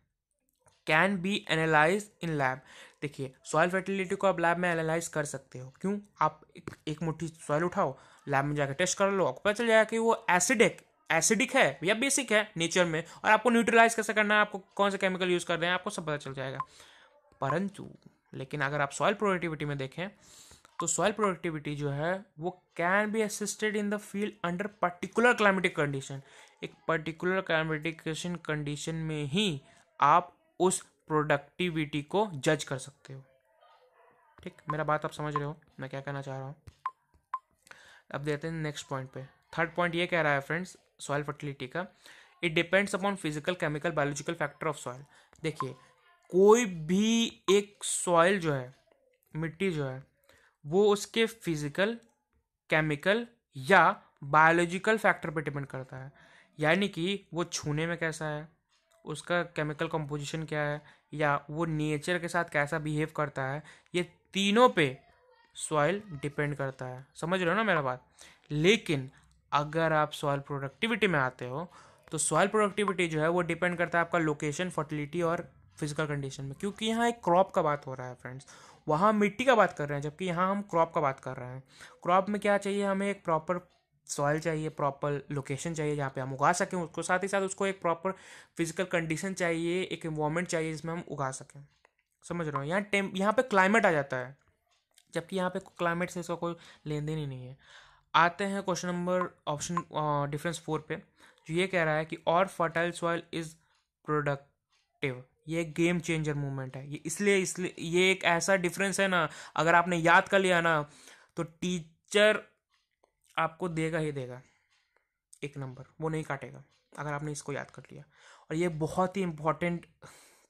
can be analyse in lab देखिए सॉयल फर्टिलिटी को आप लैब में एनालाइज कर सकते हो क्यों आप एक, एक मुट्ठी सॉयल उठाओ लैब में जाकर टेस्ट कर लो आपको पता चल जाएगा कि वो एसिडिक एसिडिक है या बेसिक है नेचर में और आपको न्यूट्रलाइज कैसे करना है आपको कौन सा केमिकल यूज़ कर रहे हैं आपको सब पता चल जाएगा परंतु लेकिन अगर आप सॉइल प्रोडक्टिविटी में देखें तो सॉइल प्रोडक्टिविटी जो है वो can be assessed in the field under particular climatic condition एक पर्टिकुलर क्लाइमेटिक कंडीशन में ही आप उस प्रोडक्टिविटी को जज कर सकते हो ठीक मेरा बात आप समझ रहे हो मैं क्या कहना चाह रहा हूँ अब देखते हैं नेक्स्ट पॉइंट पे थर्ड पॉइंट ये कह रहा है फ्रेंड्स सॉइल फर्टिलिटी का it depends upon physical chemical biological factor of soil देखिए कोई भी एक सॉइल जो है मिट्टी जो है वो उसके फिजिकल केमिकल या बायोलॉजिकल फैक्टर पे डिपेंड करता है यानी कि वो छूने में कैसा है उसका केमिकल कंपोजिशन क्या है या वो नेचर के साथ कैसा बिहेव करता है ये तीनों पे सॉइल डिपेंड करता है समझ रहे हो ना मेरा बात लेकिन अगर आप सॉइल प्रोडक्टिविटी में आते हो तो सॉइल प्रोडक्टिविटी जो है वो डिपेंड करता है आपका लोकेशन फर्टिलिटी और फिजिकल कंडीशन में क्योंकि यहाँ एक क्रॉप का बात हो रहा है फ्रेंड्स वहाँ मिट्टी का बात कर रहे हैं जबकि यहाँ हम क्रॉप का बात कर रहे हैं क्रॉप में क्या चाहिए हमें एक प्रॉपर सॉइल चाहिए प्रॉपर लोकेशन चाहिए जहाँ पे हम उगा सकें उसको साथ ही साथ उसको एक प्रॉपर फिजिकल कंडीशन चाहिए एक इन्वामेंट चाहिए जिसमें हम उगा सकें समझ रहे हो यहाँ टेम यहाँ पर क्लाइमेट आ जाता है जबकि यहाँ पे क्लाइमेट से इसका कोई लेन देन ही नहीं है आते हैं question number option difference four पे जो ये कह रहा है कि और फर्टाइल सॉइल इज़ प्रोडक्टिव ये एक गेम चेंजर मूवमेंट है ये इसलिए इसलिए ये एक ऐसा डिफरेंस है ना अगर आपने याद कर लिया ना तो टीचर आपको देगा ही देगा एक नंबर वो नहीं काटेगा अगर आपने इसको याद कर लिया और ये बहुत ही इम्पॉर्टेंट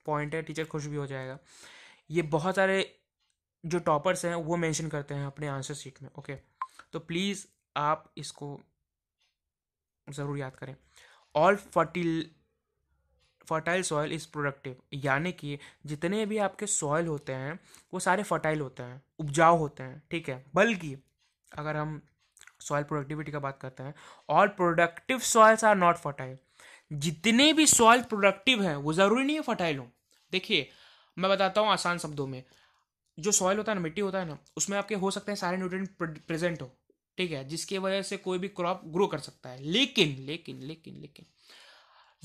पॉइंट है टीचर खुश भी हो जाएगा ये बहुत सारे जो टॉपर्स हैं वो मेंशन करते हैं अपने आंसर शीट में ओके तो प्लीज़ आप इसको ज़रूर याद करें all fertile fertile soil is productive यानी कि जितने भी आपके सॉइल होते हैं वो सारे फर्टाइल होते हैं उपजाऊ होते हैं ठीक है बल्कि अगर हम सॉइल प्रोडक्टिविटी का बात करते हैं all productive soils are not fertile जितने भी सॉइल प्रोडक्टिव हैं वो ज़रूरी नहीं है फर्टाइल हो देखिए मैं बताता हूँ आसान शब्दों में जो सॉइल होता है ना मिट्टी होता है ना उसमें आपके हो सकते हैं सारे न्यूट्रिएंट प्रेजेंट हो ठीक है जिसकी वजह से कोई भी क्रॉप ग्रो कर सकता है लेकिन लेकिन लेकिन लेकिन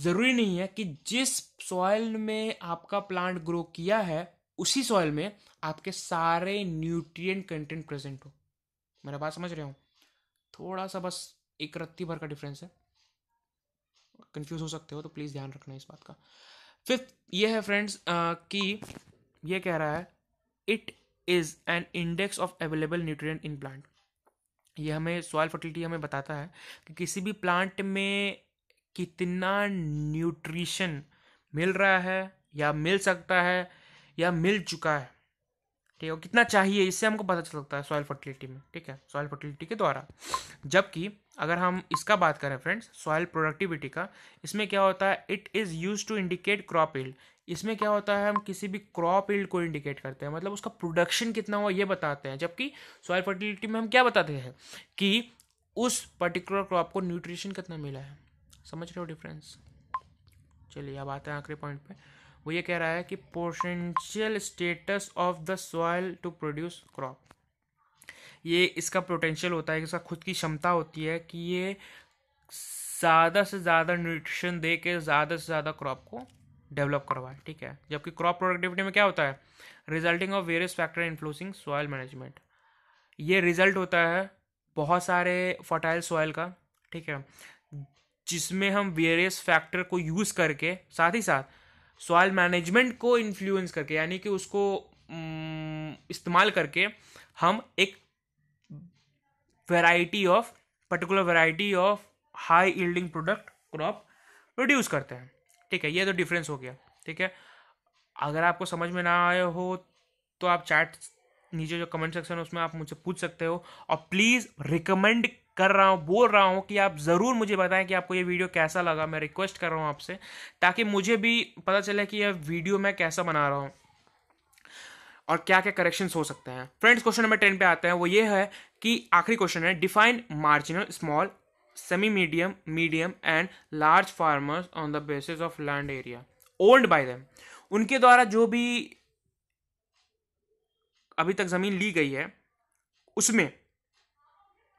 ज़रूरी नहीं है कि जिस सॉइल में आपका प्लांट ग्रो किया है उसी सॉइल में आपके सारे न्यूट्रिएंट कंटेंट प्रेजेंट हो मेरा बात समझ रहे हो थोड़ा सा बस एक रत्ती भर का डिफरेंस है कंफ्यूज हो सकते हो तो प्लीज़ ध्यान रखना इस बात का फिफ्थ ये है फ्रेंड्स कि ये कह रहा है it is an index of available nutrient in plant ये हमें सॉयल फर्टिलिटी हमें बताता है कि किसी भी प्लांट में कितना न्यूट्रिशन मिल रहा है या मिल सकता है या मिल चुका है ठीक है कितना चाहिए इससे हमको पता चल सकता है सॉयल फर्टिलिटी में ठीक है सॉयल फर्टिलिटी के द्वारा जबकि अगर हम इसका बात करें फ्रेंड्स सॉयल प्रोडक्टिविटी का इसमें क्या होता है it is use to indicate crop yield इसमें क्या होता है हम किसी भी क्रॉप इल्ड को इंडिकेट करते हैं मतलब उसका प्रोडक्शन कितना हुआ ये बताते हैं जबकि सॉयल फर्टिलिटी में हम क्या बताते हैं कि उस पर्टिकुलर क्रॉप को न्यूट्रिशन कितना मिला है समझ रहे हो डिफरेंस चलिए अब आते हैं आखिरी पॉइंट पे वो ये कह रहा है कि potential status of the soil to produce crop ये इसका पोटेंशियल होता है इसका खुद की क्षमता होती है कि ये ज़्यादा से ज़्यादा न्यूट्रिशन दे के ज़्यादा से ज़्यादा क्रॉप को डेवलप करवाए ठीक है जबकि क्रॉप प्रोडक्टिविटी में क्या होता है resulting of various factor influencing soil management ये रिजल्ट होता है बहुत सारे फर्टाइल सॉयल का ठीक है जिसमें हम वेरियस फैक्टर को यूज़ करके साथ ही साथ सॉयल मैनेजमेंट को इन्फ्लुएंस करके यानी कि उसको इस्तेमाल करके हम एक variety of particular variety of high yielding product crop produce करते हैं ठीक है ये तो डिफरेंस हो गया ठीक है अगर आपको समझ में ना आए हो तो आप चैट नीचे जो कमेंट सेक्शन है उसमें आप मुझसे पूछ सकते हो और प्लीज़ रिकमेंड कर रहा हूँ बोल रहा हूँ कि आप ज़रूर मुझे बताएं कि आपको ये वीडियो कैसा लगा मैं रिक्वेस्ट कर रहा हूँ आपसे ताकि मुझे भी पता चले कि यह वीडियो मैं कैसा बना रहा हूँ और क्या क्या करेक्शन हो सकते हैं फ्रेंड्स क्वेश्चन नंबर टेन पे आते हैं वो ये है कि आखिरी क्वेश्चन है define marginal small semi medium, medium, and large farmers on the basis of land area owned by them. उनके द्वारा जो भी अभी तक ज़मीन ली गई है उसमें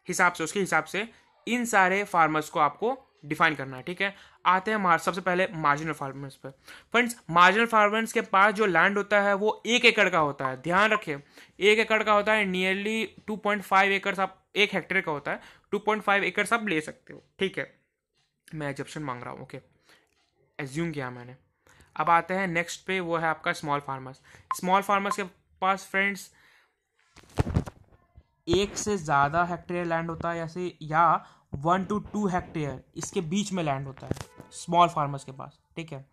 हिसाब से उसके हिसाब से इन सारे फार्मर्स को आपको डिफाइन करना है ठीक है आते हैं मार सबसे पहले मार्जिनल फार्मर्स पर फ्रेंड्स मार्जिनल फार्मर्स के पास जो लैंड होता है वो एक एकड़ का होता है ध्यान रखें एक एकड़ का होता है नियरली टू पॉइंट फाइव एकड़ आप एक हेक्टेयर का होता है टू पॉइंट फाइव एकर्स आप ले सकते हो ठीक है मैं एजप्शन मांग रहा हूँ ओके एज्यूम किया मैंने अब आते हैं नेक्स्ट पे वो है आपका स्मॉल फार्मर्स स्मॉल फार्मर्स के पास फ्रेंड्स एक से ज़्यादा हेक्टेयर लैंड होता है ऐसे या वन टू टू हेक्टेयर इसके बीच में लैंड होता है स्मॉल फार्मर्स के पास ठीक है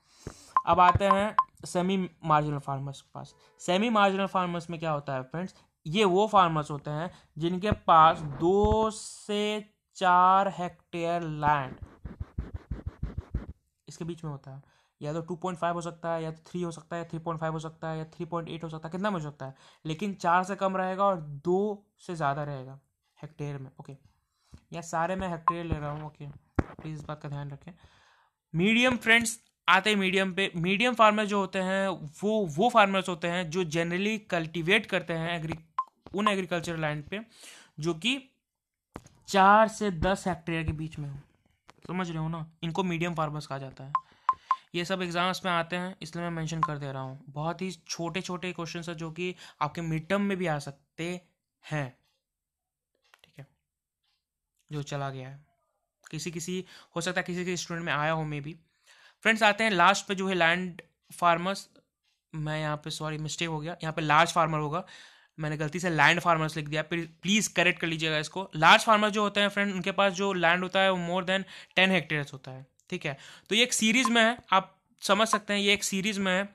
अब आते हैं सेमी मार्जिनल फार्मर्स के पास सेमी मार्जिनल फार्मर्स में क्या होता है फ्रेंड्स ये वो फार्मर्स होते हैं जिनके पास दो से चार हेक्टेयर लैंड इसके बीच में होता है या तो टू पॉइंट फाइव हो सकता है या तो थ्री हो सकता है थ्री पॉइंट फाइव हो सकता है या थ्री पॉइंट एट हो सकता है कितना में हो सकता है लेकिन चार से कम रहेगा और दो से ज़्यादा रहेगा हेक्टेयर में ओके या सारे मैं हेक्टेयर ले रहा हूँ ओके प्लीज़ इस बात का ध्यान रखें मीडियम फ्रेंड्स आते हैं मीडियम पे मीडियम फार्मर जो होते हैं वो वो फार्मर्स होते हैं जो जनरली कल्टीवेट करते हैं एग्री उन एग्रीकल्चर लैंड पे जो कि चार से दस हेक्टेयर के बीच में हो समझ रहे हो ना इनको मीडियम फार्मर्स कहा जाता है ये सब एग्जाम्स में आते हैं इसलिए मैं मेंशन कर दे रहा हूँ बहुत ही छोटे छोटे क्वेश्चन है जो कि आपके मिड टर्म में भी आ सकते हैं ठीक है जो चला गया है किसी किसी हो सकता है किसी किसी स्टूडेंट में आया हो मे भी फ्रेंड्स आते हैं लास्ट पे जो है लैंड फार्मर्स मैं यहाँ पे सॉरी मिस्टेक हो गया यहाँ पे लार्ज फार्मर होगा मैंने गलती से लैंड फार्मर्स लिख दिया प्लीज़ करेक्ट कर लीजिएगा इसको लार्ज फार्मर जो होते हैं फ्रेंड उनके पास जो लैंड होता है वो मोर देन टेन हेक्टेयर होता है ठीक है तो ये एक सीरीज में है आप समझ सकते हैं ये एक सीरीज में है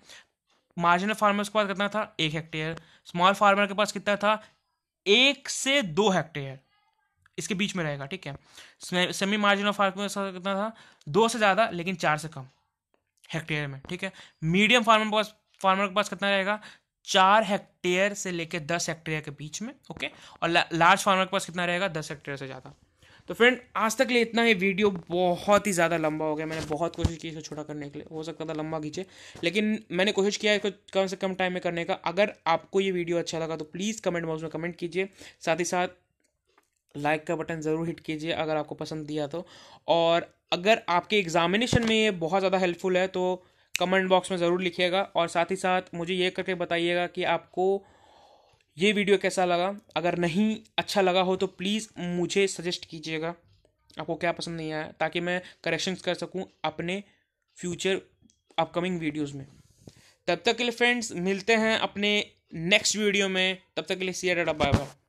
मार्जिनल फार्मर्स के पास कितना था एक हेक्टेयर स्मॉल फार्मर के पास कितना था एक से दो हेक्टेयर इसके बीच में रहेगा ठीक है सेमी मार्जिनल फार्मर कितना था दो से ज़्यादा लेकिन चार से कम हेक्टेयर में ठीक है मीडियम फार्मर के पास फार्मर के पास कितना रहेगा चार हेक्टेयर से लेकर दस हेक्टेयर के बीच में ओके और लार्ज फार्मर के पास कितना रहेगा दस हेक्टेयर से ज़्यादा तो फ्रेंड आज तक लिए इतना ही वीडियो बहुत ही ज़्यादा लंबा हो गया मैंने बहुत कोशिश की इसको छोटा करने के लिए हो सकता था लंबा खींचे लेकिन मैंने कोशिश किया है इसको कम से कम टाइम में करने का अगर आपको ये वीडियो अच्छा लगा तो प्लीज़ कमेंट बॉक्स में कमेंट कीजिए साथ ही साथ लाइक का बटन ज़रूर हिट कीजिए अगर आपको पसंद दिया तो और अगर आपके एग्जामिनेशन में ये बहुत ज़्यादा हेल्पफुल है तो कमेंट बॉक्स में ज़रूर लिखिएगा और साथ ही साथ मुझे ये करके बताइएगा कि आपको ये वीडियो कैसा लगा अगर नहीं अच्छा लगा हो तो प्लीज़ मुझे सजेस्ट कीजिएगा आपको क्या पसंद नहीं आया ताकि मैं करेक्शंस कर सकूं अपने फ्यूचर अपकमिंग वीडियोस में तब तक के लिए फ्रेंड्स मिलते हैं अपने नेक्स्ट वीडियो में तब तक के लिए सी बाय बाय